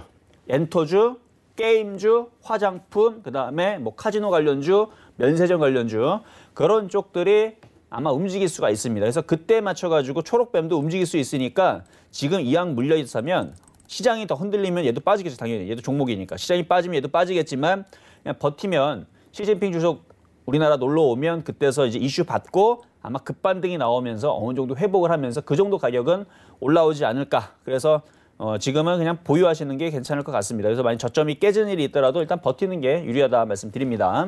엔터주, 게임주, 화장품, 그다음에 뭐 카지노 관련주, 면세점 관련주 그런 쪽들이 아마 움직일 수가 있습니다. 그래서 그때 맞춰가지고 초록뱀도 움직일 수 있으니까 지금 이왕 물려있으면 시장이 더 흔들리면 얘도 빠지겠죠. 당연히 얘도 종목이니까. 시장이 빠지면 얘도 빠지겠지만 그냥 버티면 시진핑 주석 우리나라 놀러 오면 그때서 이제 이슈 받고 아마 급반등이 나오면서 어느 정도 회복을 하면서 그 정도 가격은 올라오지 않을까. 그래서 어, 지금은 그냥 보유하시는 게 괜찮을 것 같습니다. 그래서 만약 저점이 깨진 일이 있더라도 일단 버티는 게 유리하다 말씀드립니다.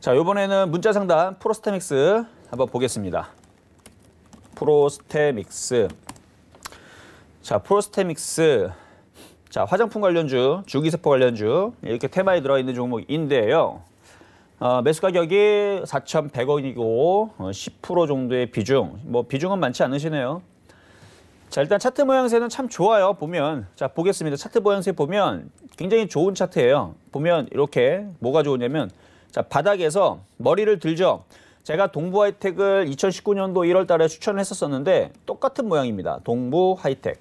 자, 이번에는 문자 상담 프로스테믹스 한번 보겠습니다. 프로스테믹스. 자, 프로스테믹스. 자, 화장품 관련주, 주기세포 관련주 이렇게 테마에 들어있는 종목인데요. 어, 매수 가격이 4,100원이고 어, 10% 정도의 비중. 뭐 비중은 많지 않으시네요. 자, 일단 차트 모양새는 참 좋아요. 보면 자, 보겠습니다. 차트 모양새 보면 굉장히 좋은 차트예요. 보면 이렇게 뭐가 좋으냐면 자, 바닥에서 머리를 들죠. 제가 동부 하이텍을 2019년도 1월 달에 추천했었는데 똑같은 모양입니다. 동부 하이텍.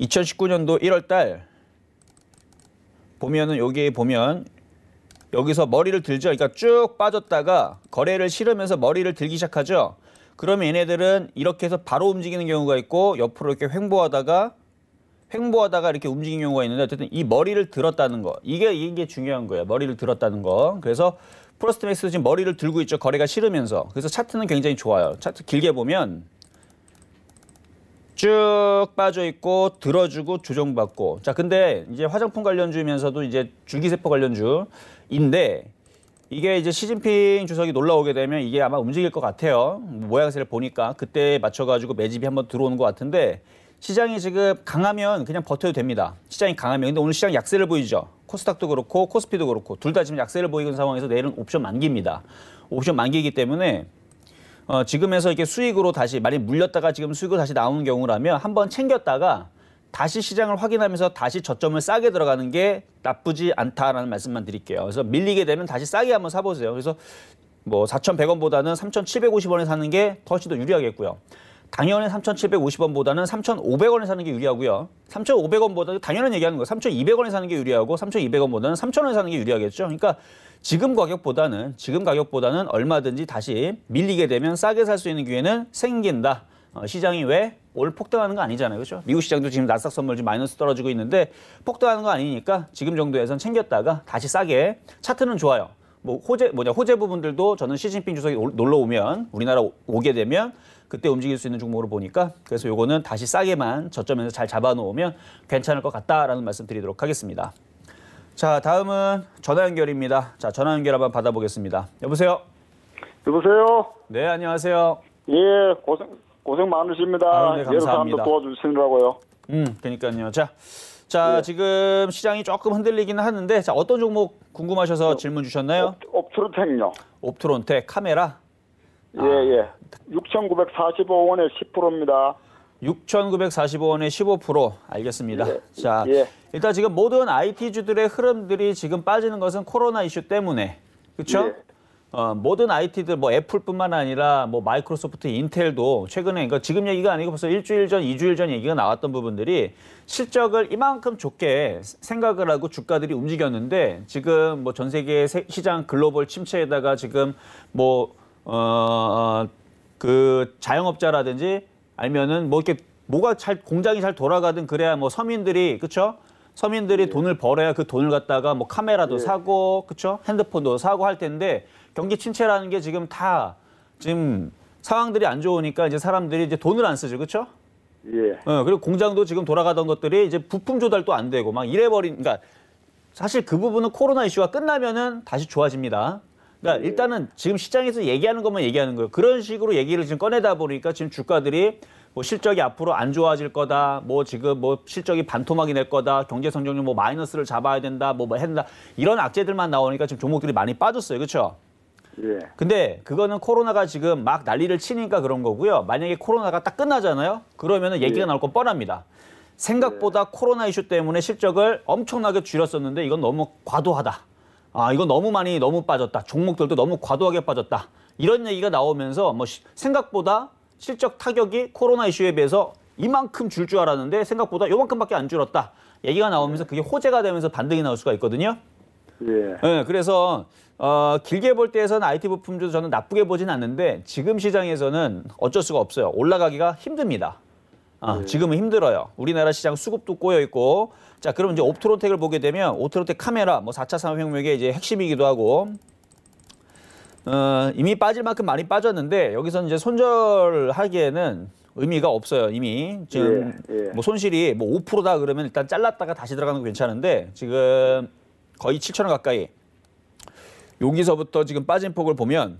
2019년도 1월 달 보면은 여기 보면 여기서 머리를 들죠. 그러니까 쭉 빠졌다가 거래를 실으면서 머리를 들기 시작하죠. 그러면 얘네들은 이렇게 해서 바로 움직이는 경우가 있고 옆으로 이렇게 횡보하다가 횡보하다가 이렇게 움직인 경우가 있는데 어쨌든 이 머리를 들었다는 거 이게 이게 중요한 거예요. 머리를 들었다는 거. 그래서 프로스트맥스 지금 머리를 들고 있죠. 거래가 싫으면서. 그래서 차트는 굉장히 좋아요. 차트 길게 보면 쭉 빠져 있고 들어주고 조정받고. 자, 근데 이제 화장품 관련주면서도 이제 줄기세포 관련주인데 이게 이제 시진핑 주석이 놀라오게 되면 이게 아마 움직일 것 같아요. 모양새를 보니까 그때 맞춰가지고 매집이 한번 들어오는 것 같은데 시장이 지금 강하면 그냥 버텨도 됩니다. 시장이 강하면. 근데 오늘 시장 약세를 보이죠. 코스닥도 그렇고 코스피도 그렇고 둘 다 지금 약세를 보이는 상황에서 내일은 옵션 만기입니다. 옵션 만기이기 때문에 어, 지금에서 이렇게 수익으로 다시 많이 물렸다가 지금 수익으로 다시 나오는 경우라면 한번 챙겼다가 다시 시장을 확인하면서 다시 저점을 싸게 들어가는 게 나쁘지 않다라는 말씀만 드릴게요. 그래서 밀리게 되면 다시 싸게 한번 사보세요. 그래서 뭐 4,100원보다는 3,750원에 사는 게 훨씬 더 유리하겠고요. 당연히 3,750원보다는 3,500원에 사는 게 유리하고요. 3,500원보다 당연한 얘기하는 거예요. 3,200원에 사는 게 유리하고 3,200원보다는 3,000원에 사는 게 유리하겠죠. 그러니까 지금 가격보다는 지금 가격보다는 얼마든지 다시 밀리게 되면 싸게 살 수 있는 기회는 생긴다. 어, 시장이 왜 올 폭등하는 거 아니잖아요. 그렇죠? 미국 시장도 지금 낯스 선물 지금 마이너스 떨어지고 있는데 폭등하는 거 아니니까 지금 정도에선 챙겼다가 다시 싸게 차트는 좋아요. 뭐 호재 뭐냐 호재 부분들도 저는 시진핑 주석이 놀러 오면 우리나라 오게 되면 그때 움직일 수 있는 종목으로 보니까 그래서 요거는 다시 싸게만 저점에서 잘 잡아놓으면 괜찮을 것 같다라는 말씀 드리도록 하겠습니다. 자, 다음은 전화 연결입니다. 자, 전화 연결 한번 받아보겠습니다. 여보세요? 여보세요? 네, 안녕하세요. 예, 고생, 고생 많으십니다. 아, 네, 감사합니다. 도와주시느라고요. 음, 그러니까요. 자, 자 예. 지금 시장이 조금 흔들리기는 하는데 자, 어떤 종목 궁금하셔서 어, 질문 주셨나요? 옵, 트론텍요 옵트론텍, 카메라? 예, 아. 예. 6,945원에 10%입니다. 6,945원에 15% 알겠습니다. 예, 자, 예. 일단 지금 모든 IT주들의 흐름들이 지금 빠지는 것은 코로나 이슈 때문에 그렇죠? 어, 모든 IT들 뭐 애플뿐만 아니라 뭐 마이크로소프트, 인텔도 최근에 그러니까 지금 얘기가 아니고 벌써 일주일 전, 이주일전 얘기가 나왔던 부분들이 실적을 이만큼 좋게 생각을 하고 주가들이 움직였는데 지금 뭐 전 세계 시장 글로벌 침체에다가 지금 뭐 어, 어, 그 자영업자라든지 아니면은 뭐 이렇게 뭐가 잘 공장이 잘 돌아가든 그래야 뭐 서민들이 그쵸 서민들이 예. 돈을 벌어야 그 돈을 갖다가 뭐 카메라도 예. 사고 그쵸 핸드폰도 사고 할 텐데 경기 침체라는 게 지금 다 지금 상황들이 안 좋으니까 이제 사람들이 이제 돈을 안 쓰죠. 그쵸 예. 어, 그리고 공장도 지금 돌아가던 것들이 이제 부품 조달도 안 되고 막 이래 버린 그니까 사실 그 부분은 코로나 이슈가 끝나면은 다시 좋아집니다. 그러니까 네. 일단은 지금 시장에서 얘기하는 것만 얘기하는 거예요. 그런 식으로 얘기를 지금 꺼내다 보니까 지금 주가들이 뭐 실적이 앞으로 안 좋아질 거다. 뭐 지금 뭐 실적이 반토막이 낼 거다. 경제 성장률 뭐 마이너스를 잡아야 된다. 뭐뭐 했다. 뭐 이런 악재들만 나오니까 지금 종목들이 많이 빠졌어요. 그렇죠? 예. 근데 그거는 코로나가 지금 막 난리를 치니까 그런 거고요. 만약에 코로나가 딱 끝나잖아요. 그러면은 예. 얘기가 예. 나올 건 뻔합니다. 생각보다 예. 코로나 이슈 때문에 실적을 엄청나게 줄였었는데 이건 너무 과도하다. 아, 이거 너무 많이 너무 빠졌다. 종목들도 너무 과도하게 빠졌다. 이런 얘기가 나오면서 뭐 시, 생각보다 실적 타격이 코로나 이슈에 비해서 이만큼 줄 줄 알았는데 생각보다 요만큼밖에 안 줄었다. 얘기가 나오면서 그게 호재가 되면서 반등이 나올 수가 있거든요. 예. 네, 그래서 어, 길게 볼 때에서는 IT 부품주도 저는 나쁘게 보진 않는데 지금 시장에서는 어쩔 수가 없어요. 올라가기가 힘듭니다. 아, 예. 지금은 힘들어요. 우리나라 시장 수급도 꼬여 있고 자, 그럼 이제 옵트로텍을 보게 되면 옵트로텍 카메라 뭐 4차 산업혁명의 이제 핵심이기도 하고 어, 이미 빠질 만큼 많이 빠졌는데 여기서 이제 손절하기에는 의미가 없어요. 이미 지금 예, 예. 뭐 손실이 뭐 5%다 그러면 일단 잘랐다가 다시 들어가는 거 괜찮은데 지금 거의 7천 원 가까이 여기서부터 지금 빠진 폭을 보면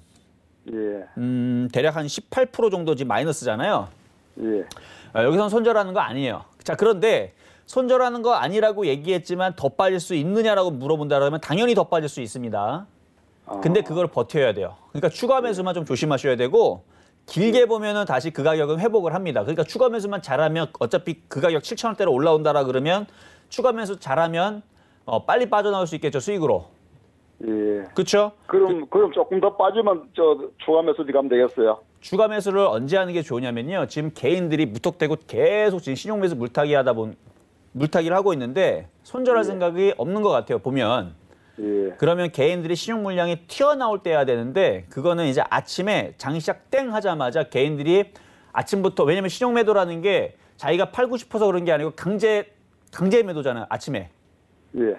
예. 음, 대략 한 18% 정도 지금 마이너스잖아요. 예. 아, 여기선 손절하는 거 아니에요. 자 그런데 손절하는 거 아니라고 얘기했지만 더 빠질 수 있느냐라고 물어본다면 당연히 더 빠질 수 있습니다. 아. 근데 그걸 버텨야 돼요. 그러니까 추가 매수만 좀 조심하셔야 되고 길게 예. 보면은 다시 그 가격은 회복을 합니다. 그러니까 추가 매수만 잘하면 어차피 그 가격 7천 원대로 올라온다라 그러면 추가 매수 잘하면 어, 빨리 빠져나올 수 있겠죠 수익으로. 예. 그렇죠. 그럼 그, 럼 조금 더 빠지면 저 추가 매수 가면 되겠어요. 추가 매수를 언제 하는 게좋냐면요 지금 개인들이 무턱대고 계속 지금 신용 매수 물타기 하다 본 물타기를 하고 있는데 손절할 예. 생각이 없는 것 같아요 보면 예. 그러면 개인들이 신용 물량이 튀어나올 때 해야 되는데 그거는 이제 아침에 장 시작 땡 하자마자 개인들이 아침부터 왜냐면 신용 매도라는 게 자기가 팔고 싶어서 그런 게 아니고 강제 강제 매도잖아요 아침에 예.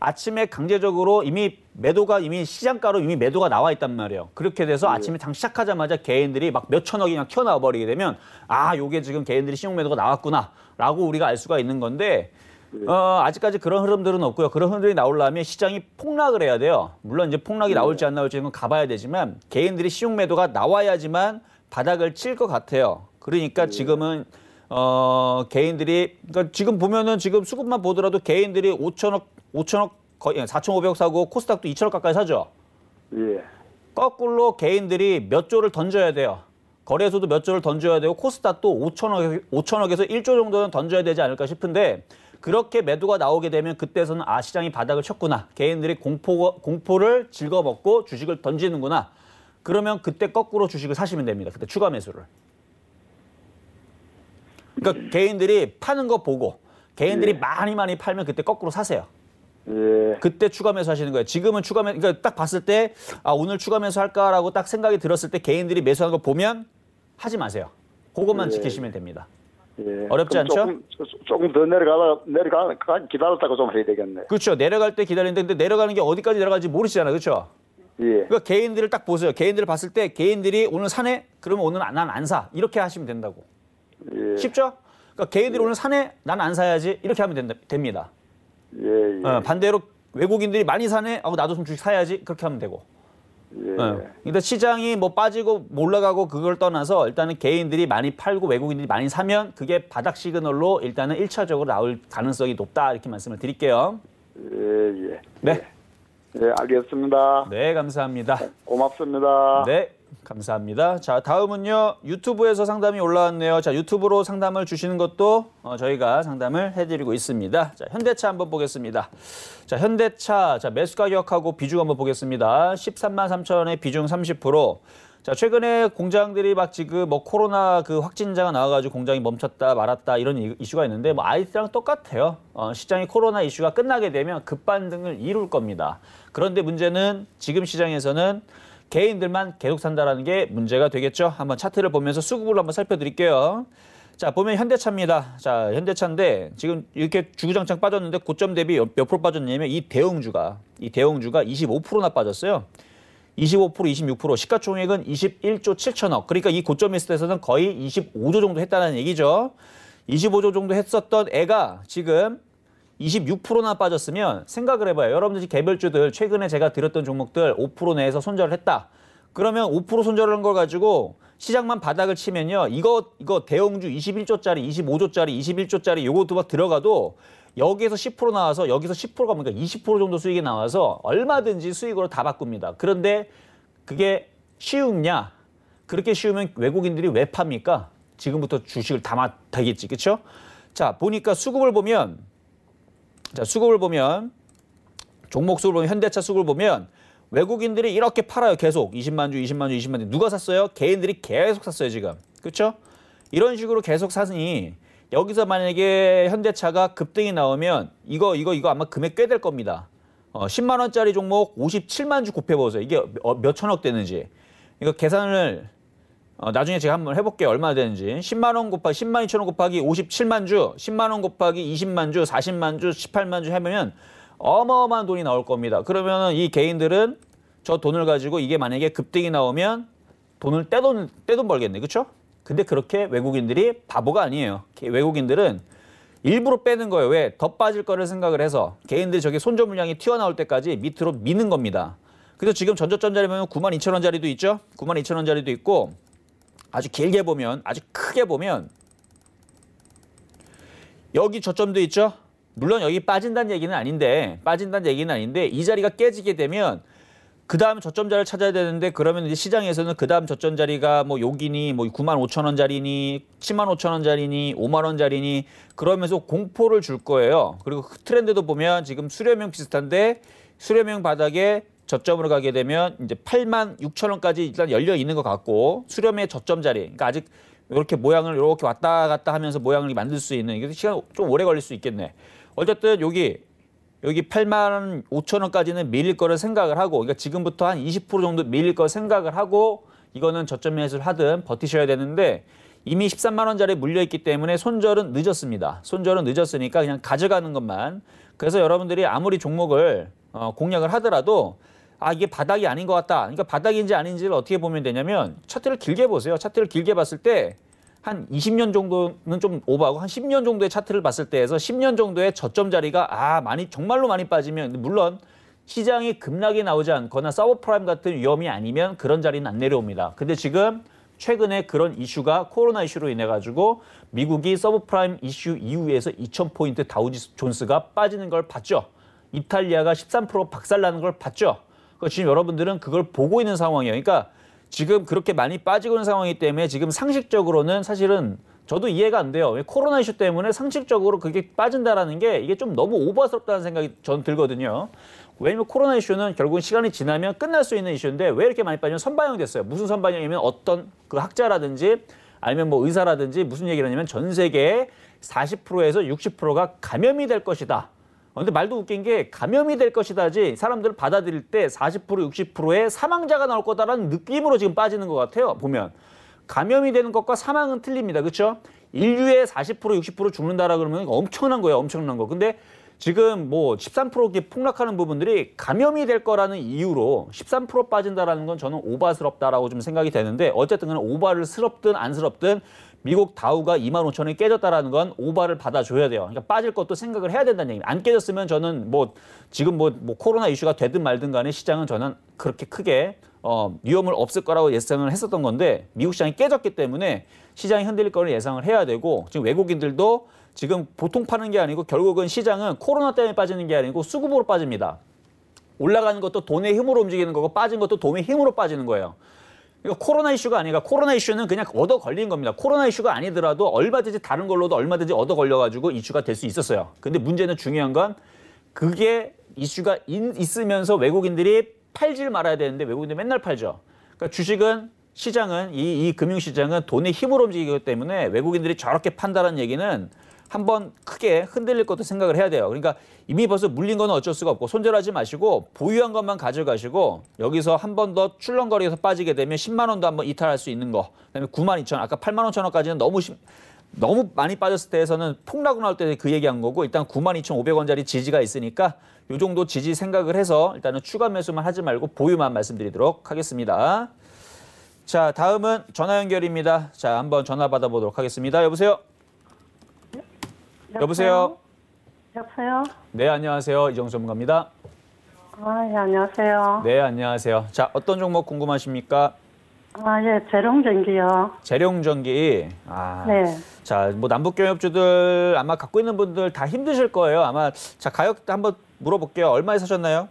아침에 강제적으로 이미 매도가 이미 시장가로 이미 매도가 나와 있단 말이에요. 그렇게 돼서 예. 아침에 장 시작하자마자 개인들이 막 몇 천억이 그냥 튀어나와 버리게 되면 아, 요게 지금 개인들이 신용 매도가 나왔구나라고 우리가 알 수가 있는 건데 예. 어, 아직까지 그런 흐름들은 없고요. 그런 흐름들이 나오려면 시장이 폭락을 해야 돼요. 물론 이제 폭락이 예. 나올지 안 나올지는 가봐야 되지만 개인들이 시용 매도가 나와야지만 바닥을 칠 것 같아요. 그러니까 지금은 어, 개인들이 그러니까 지금 보면은 지금 수급만 보더라도 개인들이 5천억 5천억 거의 4,500억 사고 코스닥도 2천억 가까이 사죠. 예. 거꾸로 개인들이 몇 조를 던져야 돼요. 거래소도 몇 조를 던져야 되고 코스닥도 5천억 5천억에서 1조 정도는 던져야 되지 않을까 싶은데 그렇게 매도가 나오게 되면 그때서는 아 시장이 바닥을 쳤구나. 개인들이 공포 공포를 즐거먹고 주식을 던지는구나. 그러면 그때 거꾸로 주식을 사시면 됩니다. 그때 추가 매수를. 그러니까 예. 개인들이 파는 거 보고 개인들이 예. 많이 많이 팔면 그때 거꾸로 사세요. 예. 그때 추가 매수하시는 거예요. 지금은 추가 매수, 그러니까 딱 봤을 때, 아, 오늘 추가 매수 할까라고 딱 생각이 들었을 때 개인들이 매수하는 거 보면 하지 마세요. 그것만 예. 지키시면 됩니다. 예. 어렵지 않죠? 조금, 조금 더 내려가다, 내려가, 기다렸다고 좀 해야 되겠네. 그렇죠. 내려갈 때 기다리는데, 근데 내려가는 게 어디까지 내려갈지 모르시잖아요. 그렇죠? 예. 그러니까 개인들을 딱 보세요. 개인들을 봤을 때 개인들이 오늘 사네? 그러면 오늘 난 안 사. 이렇게 하시면 된다고. 예. 쉽죠? 그러니까 개인들이 예. 오는 산에 난 안 사야지 이렇게 하면 된다, 됩니다. 예, 예. 어, 반대로 외국인들이 많이 사네 어, 나도 좀 주식 사야지 그렇게 하면 되고. 예. 어, 그러니까 시장이 뭐 빠지고 뭐 올라가고 그걸 떠나서 일단은 개인들이 많이 팔고 외국인들이 많이 사면 그게 바닥 시그널로 일단은 1차적으로 나올 가능성이 높다 이렇게 말씀을 드릴게요. 예, 예. 네. 네, 알겠습니다. 네, 감사합니다. 고맙습니다. 네. 감사합니다. 자, 다음은요. 유튜브에서 상담이 올라왔네요. 자, 유튜브로 상담을 주시는 것도 어, 저희가 상담을 해드리고 있습니다. 자, 현대차 한번 보겠습니다. 자, 현대차. 자, 매수 가격하고 비중 한번 보겠습니다. 13만 3천 원에 비중 30%. 자, 최근에 공장들이 막 지금 뭐 코로나 그 확진자가 나와가지고 공장이 멈췄다 말았다 이런 이슈가 있는데 뭐 아이스랑 똑같아요. 어, 시장이 코로나 이슈가 끝나게 되면 급반등을 이룰 겁니다. 그런데 문제는 지금 시장에서는 개인들만 계속 산다라는 게 문제가 되겠죠. 한번 차트를 보면서 수급을 한번 살펴드릴게요. 자, 보면 현대차입니다. 자, 현대차인데 지금 이렇게 주구장창 빠졌는데 고점 대비 몇, 프로 빠졌냐면 이 대형주가 이 대형주가 25%나 빠졌어요. 25% 26% 시가총액은 21조 7천억. 그러니까 이 고점에 있을 때서는 거의 25조 정도 했다는 얘기죠. 25조 정도 했었던 애가 지금 26%나 빠졌으면 생각을 해봐요. 여러분들 이 개별주들 최근에 제가 드렸던 종목들 5% 내에서 손절을 했다. 그러면 5% 손절을 한 걸 가지고 시장만 바닥을 치면요. 이거 이거 대형주 21조짜리, 25조짜리, 21조짜리 요것도막 들어가도 여기에서 10% 나와서 여기서 10%가 뭡니까? 20% 정도 수익이 나와서 얼마든지 수익으로 다 바꿉니다. 그런데 그게 쉬우냐? 그렇게 쉬우면 외국인들이 왜 팝니까? 지금부터 주식을 담아 되겠지. 그렇죠? 자, 보니까 수급을 보면 자, 수급을 보면 종목 수급을 보면 현대차 수급을 보면 외국인들이 이렇게 팔아요. 계속 20만 주, 20만 주, 20만 주. 누가 샀어요? 개인들이 계속 샀어요, 지금. 그렇죠? 이런 식으로 계속 사니 여기서 만약에 현대차가 급등이 나오면 이거 이거 이거 아마 금액 꽤 될 겁니다. 어, 10만 원짜리 종목 57만 주 곱해 보세요. 이게 어, 몇 천억 되는지. 이거 계산을 어, 나중에 제가 한번 해볼게요. 얼마 되는지. 10만 원 곱하기 10만 2천 원 곱하기 57만 주, 10만 원 곱하기 20만 주, 40만 주, 18만 주해보면 어마어마한 돈이 나올 겁니다. 그러면 이 개인들은 저 돈을 가지고 이게 만약에 급등이 나오면 돈을 떼돈 떼돈 벌겠네, 그렇죠? 근데 그렇게 외국인들이 바보가 아니에요. 외국인들은 일부러 빼는 거예요. 왜? 더 빠질 거를 생각을 해서 개인들이 저게 손절 물량이 튀어나올 때까지 밑으로 미는 겁니다. 그래서 지금 전저점자리 보면 9만 2천 원짜리도 있죠? 9만 2천 원짜리도 있고 아주 길게 보면 아주 크게 보면 여기 저점도 있죠. 물론 여기 빠진다는 얘기는 아닌데 빠진다는 얘기는 아닌데 이 자리가 깨지게 되면 그 다음 저점자를 찾아야 되는데 그러면 이제 시장에서는 그 다음 저점자리가 뭐 여기니 뭐 9만 5천 원자리니 7만 5천 원자리니 5만 원자리니 그러면서 공포를 줄 거예요. 그리고 그 트렌드도 보면 지금 수렴형 비슷한데 수렴형 바닥에 저점으로 가게 되면 이제 8만 6천 원까지 일단 열려 있는 것 같고 수렴의 저점 자리. 그러니까 아직 이렇게 모양을 이렇게 왔다 갔다 하면서 모양을 만들 수 있는 이게 시간 좀 오래 걸릴 수 있겠네. 어쨌든 여기 여기 8만 5천 원까지는 밀릴 거를 생각을 하고 그러니까 지금부터 한 20% 정도 밀릴 거 생각을 하고 이거는 저점 매수를 하든 버티셔야 되는데 이미 13만 원짜리 물려 있기 때문에 손절은 늦었습니다. 손절은 늦었으니까 그냥 가져가는 것만. 그래서 여러분들이 아무리 종목을 어, 공략을 하더라도 아 이게 바닥이 아닌 것 같다. 그러니까 바닥인지 아닌지를 어떻게 보면 되냐면 차트를 길게 보세요. 차트를 길게 봤을 때 한 20년 정도는 좀 오버하고 한 10년 정도의 차트를 봤을 때에서 10년 정도의 저점 자리가 아 많이 정말로 많이 빠지면 물론 시장이 급락이 나오지 않거나 서브프라임 같은 위험이 아니면 그런 자리는 안 내려옵니다. 근데 지금 최근에 그런 이슈가 코로나 이슈로 인해 가지고 미국이 서브프라임 이슈 이후에서 2,000포인트 다우존스가 지 빠지는 걸 봤죠. 이탈리아가 13% 박살나는 걸 봤죠. 그 지금 여러분들은 그걸 보고 있는 상황이에요. 그러니까 지금 그렇게 많이 빠지고 있는 상황이기 때문에 지금 상식적으로는 사실은 저도 이해가 안 돼요. 코로나 이슈 때문에 상식적으로 그게 빠진다라는 게 이게 좀 너무 오버스럽다는 생각이 전 들거든요. 왜냐면 코로나 이슈는 결국은 시간이 지나면 끝날 수 있는 이슈인데 왜 이렇게 많이 빠지면 선반영 됐어요. 무슨 선반영이면 어떤 그 학자라든지 아니면 뭐 의사라든지 무슨 얘기를 하냐면 전 세계의 40%에서 60%가 감염이 될 것이다. 어, 근데 말도 웃긴 게 감염이 될 것이다지 사람들 받아들일 때 40% 60%의 사망자가 나올 거다라는 느낌으로 지금 빠지는 것 같아요. 보면 감염이 되는 것과 사망은 틀립니다. 그렇죠? 인류의 40% 60% 죽는다라 그러면 엄청난 거예요. 엄청난 거. 근데 지금 뭐 13% 폭락하는 부분들이 감염이 될 거라는 이유로 13% 빠진다라는 건 저는 오바스럽다라고 좀 생각이 되는데 어쨌든 그냥 오바를 스럽든 안 스럽든 미국 다우가 2만 5천 원이 깨졌다라는 건 오바를 받아줘야 돼요. 그러니까 빠질 것도 생각을 해야 된다는 얘기입니다. 안 깨졌으면 저는 뭐 지금 뭐, 뭐 코로나 이슈가 되든 말든 간에 시장은 저는 그렇게 크게 어, 위험을 없을 거라고 예상을 했었던 건데 미국 시장이 깨졌기 때문에 시장이 흔들릴 거를 예상을 해야 되고 지금 외국인들도 지금 보통 파는 게 아니고 결국은 시장은 코로나 때문에 빠지는 게 아니고 수급으로 빠집니다. 올라가는 것도 돈의 힘으로 움직이는 거고 빠진 것도 돈의 힘으로 빠지는 거예요. 이거 코로나 이슈가 아니라 코로나 이슈는 그냥 얻어 걸린 겁니다. 코로나 이슈가 아니더라도 얼마든지 다른 걸로도 얼마든지 얻어 걸려가지고 이슈가 될 수 있었어요. 근데 문제는 중요한 건 그게 이슈가 있으면서 외국인들이 팔질 말아야 되는데 외국인들 이 맨날 팔죠. 그러니까 주식은 시장은 이, 이 금융시장은 돈의 힘으로 움직이기 때문에 외국인들이 저렇게 판다는 얘기는 한번 크게 흔들릴 것도 생각을 해야 돼요. 그러니까 이미 벌써 물린 거는 어쩔 수가 없고 손절하지 마시고 보유한 것만 가져가시고 여기서 한 번 더 출렁거리에서 빠지게 되면 10만 원도 한 번 이탈할 수 있는 거. 그다음에 9만 2천 아까 8만 5천 원까지는 너무 심, 너무 많이 빠졌을 때에서는 폭락으로 나올 때 그 얘기한 거고 일단 9만2천5백원짜리 지지가 있으니까 이 정도 지지 생각을 해서 일단은 추가 매수만 하지 말고 보유만 말씀드리도록 하겠습니다. 자, 다음은 전화 연결입니다. 자, 한번 전화 받아보도록 하겠습니다. 여보세요? 여보세요? 여보세요? 네, 안녕하세요. 이정 전문가입니다. 아, 예, 안녕하세요. 네, 안녕하세요. 자, 어떤 종목 궁금하십니까? 아, 예, 재룡전기요. 재룡전기. 아, 네. 자, 뭐 남북경협주들 아마 갖고 있는 분들 다 힘드실 거예요. 아마 자, 가격 한번 물어볼게요. 얼마에 사셨나요?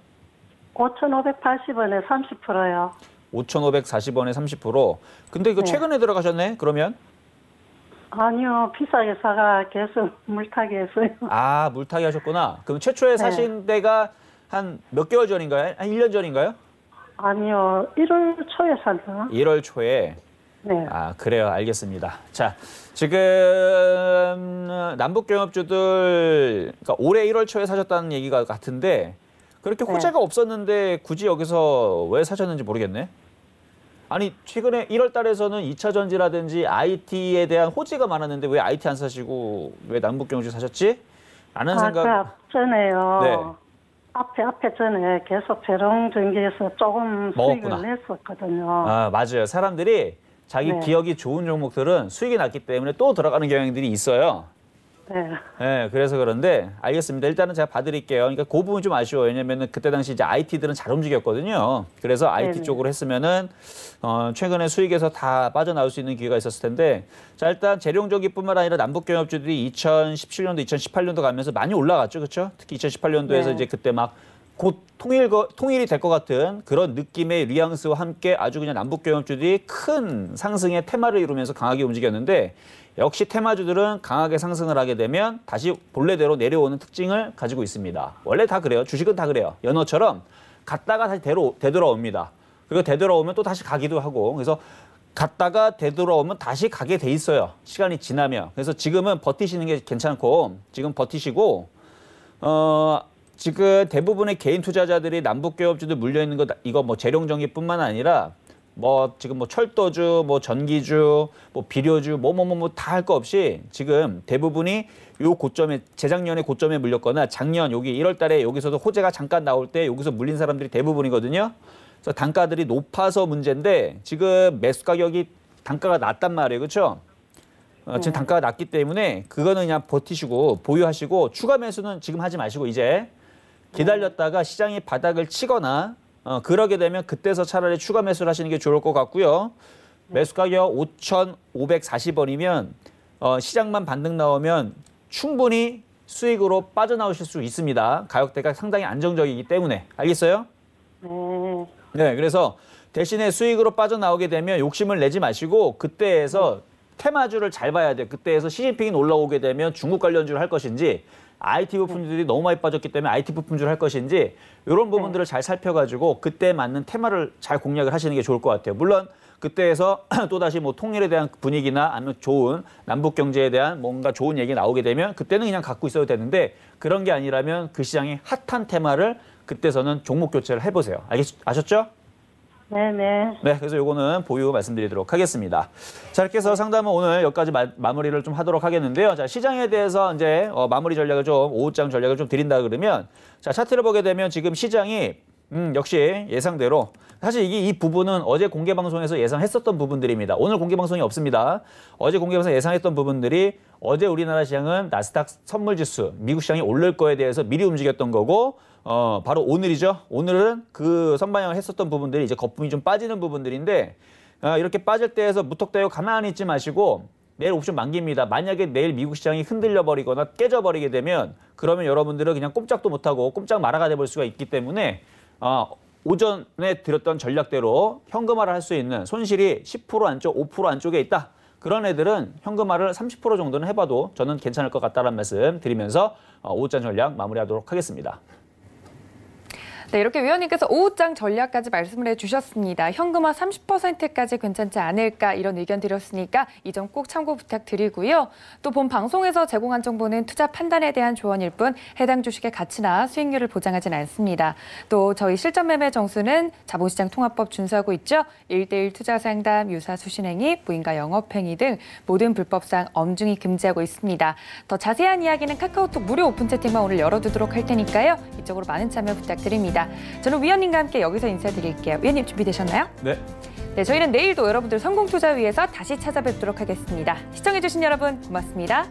5,580원에 30%요. 5,540원에 30%. 근데 이거 네. 최근에 들어가셨네. 그러면? 아니요, 피사 회사가 계속 [laughs] 물타기 했어요. 아, 물타기 하셨구나. 그럼 최초에 네. 사신 때가한 몇 개월 전인가요? 한 1년 전인가요? 아니요, 1월 초에 샀나? 1월 초에? 네. 아, 그래요. 알겠습니다. 자, 지금 남북경협주들 그러니까 올해 1월 초에 사셨다는 얘기가 같은데 그렇게 네. 호재가 네. 없었는데 굳이 여기서 왜 사셨는지 모르겠네. 아니 최근에 1월 달에서는 2차 전지라든지 IT에 대한 호지가 많았는데 왜 IT 안 사시고 왜 남북경제 사셨지? 라는 아, 생각. 그 앞전에요. 네. 앞에 앞에 전에 계속 재롱 전기에서 조금 먹었구나. 수익을 냈었거든요. 아 맞아요. 사람들이 자기 네. 기억이 좋은 종목들은 수익이 났기 때문에 또 들어가는 경향들이 있어요. 네. 네. 그래서 그런데 알겠습니다. 일단은 제가 봐드릴게요. 그러니까 그 부분 좀 아쉬워요. 왜냐면은 그때 당시 이제 IT들은 잘 움직였거든요. 그래서 네, IT 네네. 쪽으로 했으면은 어, 최근에 수익에서 다 빠져나올 수 있는 기회가 있었을 텐데 자 일단 재룡적이뿐만 아니라 남북 경협주들이 2017년도, 2018년도 가면서 많이 올라갔죠, 그렇죠? 특히 2018년도에서 네. 이제 그때 막곧 통일 거, 통일이 될 것 같은 그런 느낌의 뉘앙스와 함께 아주 그냥 남북 경협주들이 큰 상승의 테마를 이루면서 강하게 움직였는데 역시 테마주들은 강하게 상승을 하게 되면 다시 본래대로 내려오는 특징을 가지고 있습니다. 원래 다 그래요. 주식은 다 그래요. 연어처럼 갔다가 다시 대로 되돌아옵니다. 그리고 되돌아오면 또 다시 가기도 하고 그래서 갔다가 되돌아오면 다시 가게 돼 있어요. 시간이 지나면. 그래서 지금은 버티시는 게 괜찮고 지금 버티시고 어 지금 대부분의 개인 투자자들이 남북 기업주들 물려 있는 거 이거 뭐 재룡 정기뿐만 아니라 뭐 지금 뭐 철도주, 뭐 전기주, 뭐 비료주, 뭐 뭐 뭐 뭐 다 할 거 없이 지금 대부분이 요 고점에 재작년에 고점에 물렸거나 작년 여기 1월 달에 여기서도 호재가 잠깐 나올 때 여기서 물린 사람들이 대부분이거든요. 그래서 단가들이 높아서 문제인데 지금 매수 가격이 단가가 낮단 말이에요. 그렇죠? 어, 지금 네. 단가가 낮기 때문에 그거는 그냥 버티시고 보유하시고 추가 매수는 지금 하지 마시고 이제 기다렸다가 시장이 바닥을 치거나 어, 그러게 되면 그때서 차라리 추가 매수를 하시는 게 좋을 것 같고요. 매수 가격 5,540원이면 어, 시장만 반등 나오면 충분히 수익으로 빠져나오실 수 있습니다. 가격대가 상당히 안정적이기 때문에 알겠어요? 네. 네, 그래서 대신에 수익으로 빠져나오게 되면 욕심을 내지 마시고 그때에서 테마주를 잘 봐야 돼요. 그때에서 시진핑이 올라오게 되면 중국 관련주를 할 것인지 IT 부품들이 너무 많이 빠졌기 때문에 IT 부품줄 할 것인지 이런 부분들을 네. 잘 살펴가지고 그때 맞는 테마를 잘 공략을 하시는 게 좋을 것 같아요. 물론 그때에서 [clears throat] 또다시 뭐 통일에 대한 분위기나 아니면 좋은 남북 경제에 대한 뭔가 좋은 얘기 나오게 되면 그때는 그냥 갖고 있어도 되는데 그런 게 아니라면 그 시장의 핫한 테마를 그때서는 종목 교체를 해보세요. 알겠, 아셨죠? 네네. 네, 그래서 요거는 보유 말씀드리도록 하겠습니다. 자, 이렇게 해서 상담은 오늘 여기까지 마, 무리를좀 하도록 하겠는데요. 자, 시장에 대해서 이제 어, 마무리 전략을 좀, 오후장 전략을 좀 드린다 그러면 자, 차트를 보게 되면 지금 시장이 음, 역시 예상대로 사실 이게 이 부분은 어제 공개 방송에서 예상했었던 부분들입니다. 오늘 공개 방송이 없습니다. 어제 공개 방송 예상했던 부분들이 어제 우리나라 시장은 나스닥 선물 지수, 미국 시장이 오를 거에 대해서 미리 움직였던 거고 어, 바로 오늘이죠. 오늘은 그 선반영을 했었던 부분들이 이제 거품이 좀 빠지는 부분들인데 어, 이렇게 빠질 때에서 무턱대고 가만히 있지 마시고 내일 옵션 만기입니다. 만약에 내일 미국 시장이 흔들려 버리거나 깨져 버리게 되면 그러면 여러분들은 그냥 꼼짝도 못하고 꼼짝 말아가 돼볼 수가 있기 때문에 어, 오전에 드렸던 전략대로 현금화를 할 수 있는 손실이 10% 안쪽, 5% 안쪽에 있다. 그런 애들은 현금화를 30% 정도는 해봐도 저는 괜찮을 것 같다는 말씀 드리면서 어, 오전 전략 마무리하도록 하겠습니다. 네, 이렇게 위원님께서 오후장 전략까지 말씀을 해주셨습니다. 현금화 30%까지 괜찮지 않을까 이런 의견 드렸으니까 이 점 꼭 참고 부탁드리고요. 또 본 방송에서 제공한 정보는 투자 판단에 대한 조언일 뿐 해당 주식의 가치나 수익률을 보장하진 않습니다. 또 저희 실전 매매 정수는 자본시장 통합법 준수하고 있죠. 일대일 투자 상담, 유사 수신행위, 무인가 영업행위 등 모든 불법상 엄중히 금지하고 있습니다. 더 자세한 이야기는 카카오톡 무료 오픈 채팅방 오늘 열어두도록 할 테니까요. 이쪽으로 많은 참여 부탁드립니다. 있습니다. 저는 위원님과 함께 여기서 인사드릴게요. 위원님 준비되셨나요? 네. 네, 저희는 내일도 여러분들 성공투자위에서 다시 찾아뵙도록 하겠습니다. 시청해주신 여러분 고맙습니다.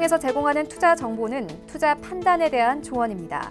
에서 제공하는 투자 정보는 투자 판단에 대한 조언입니다.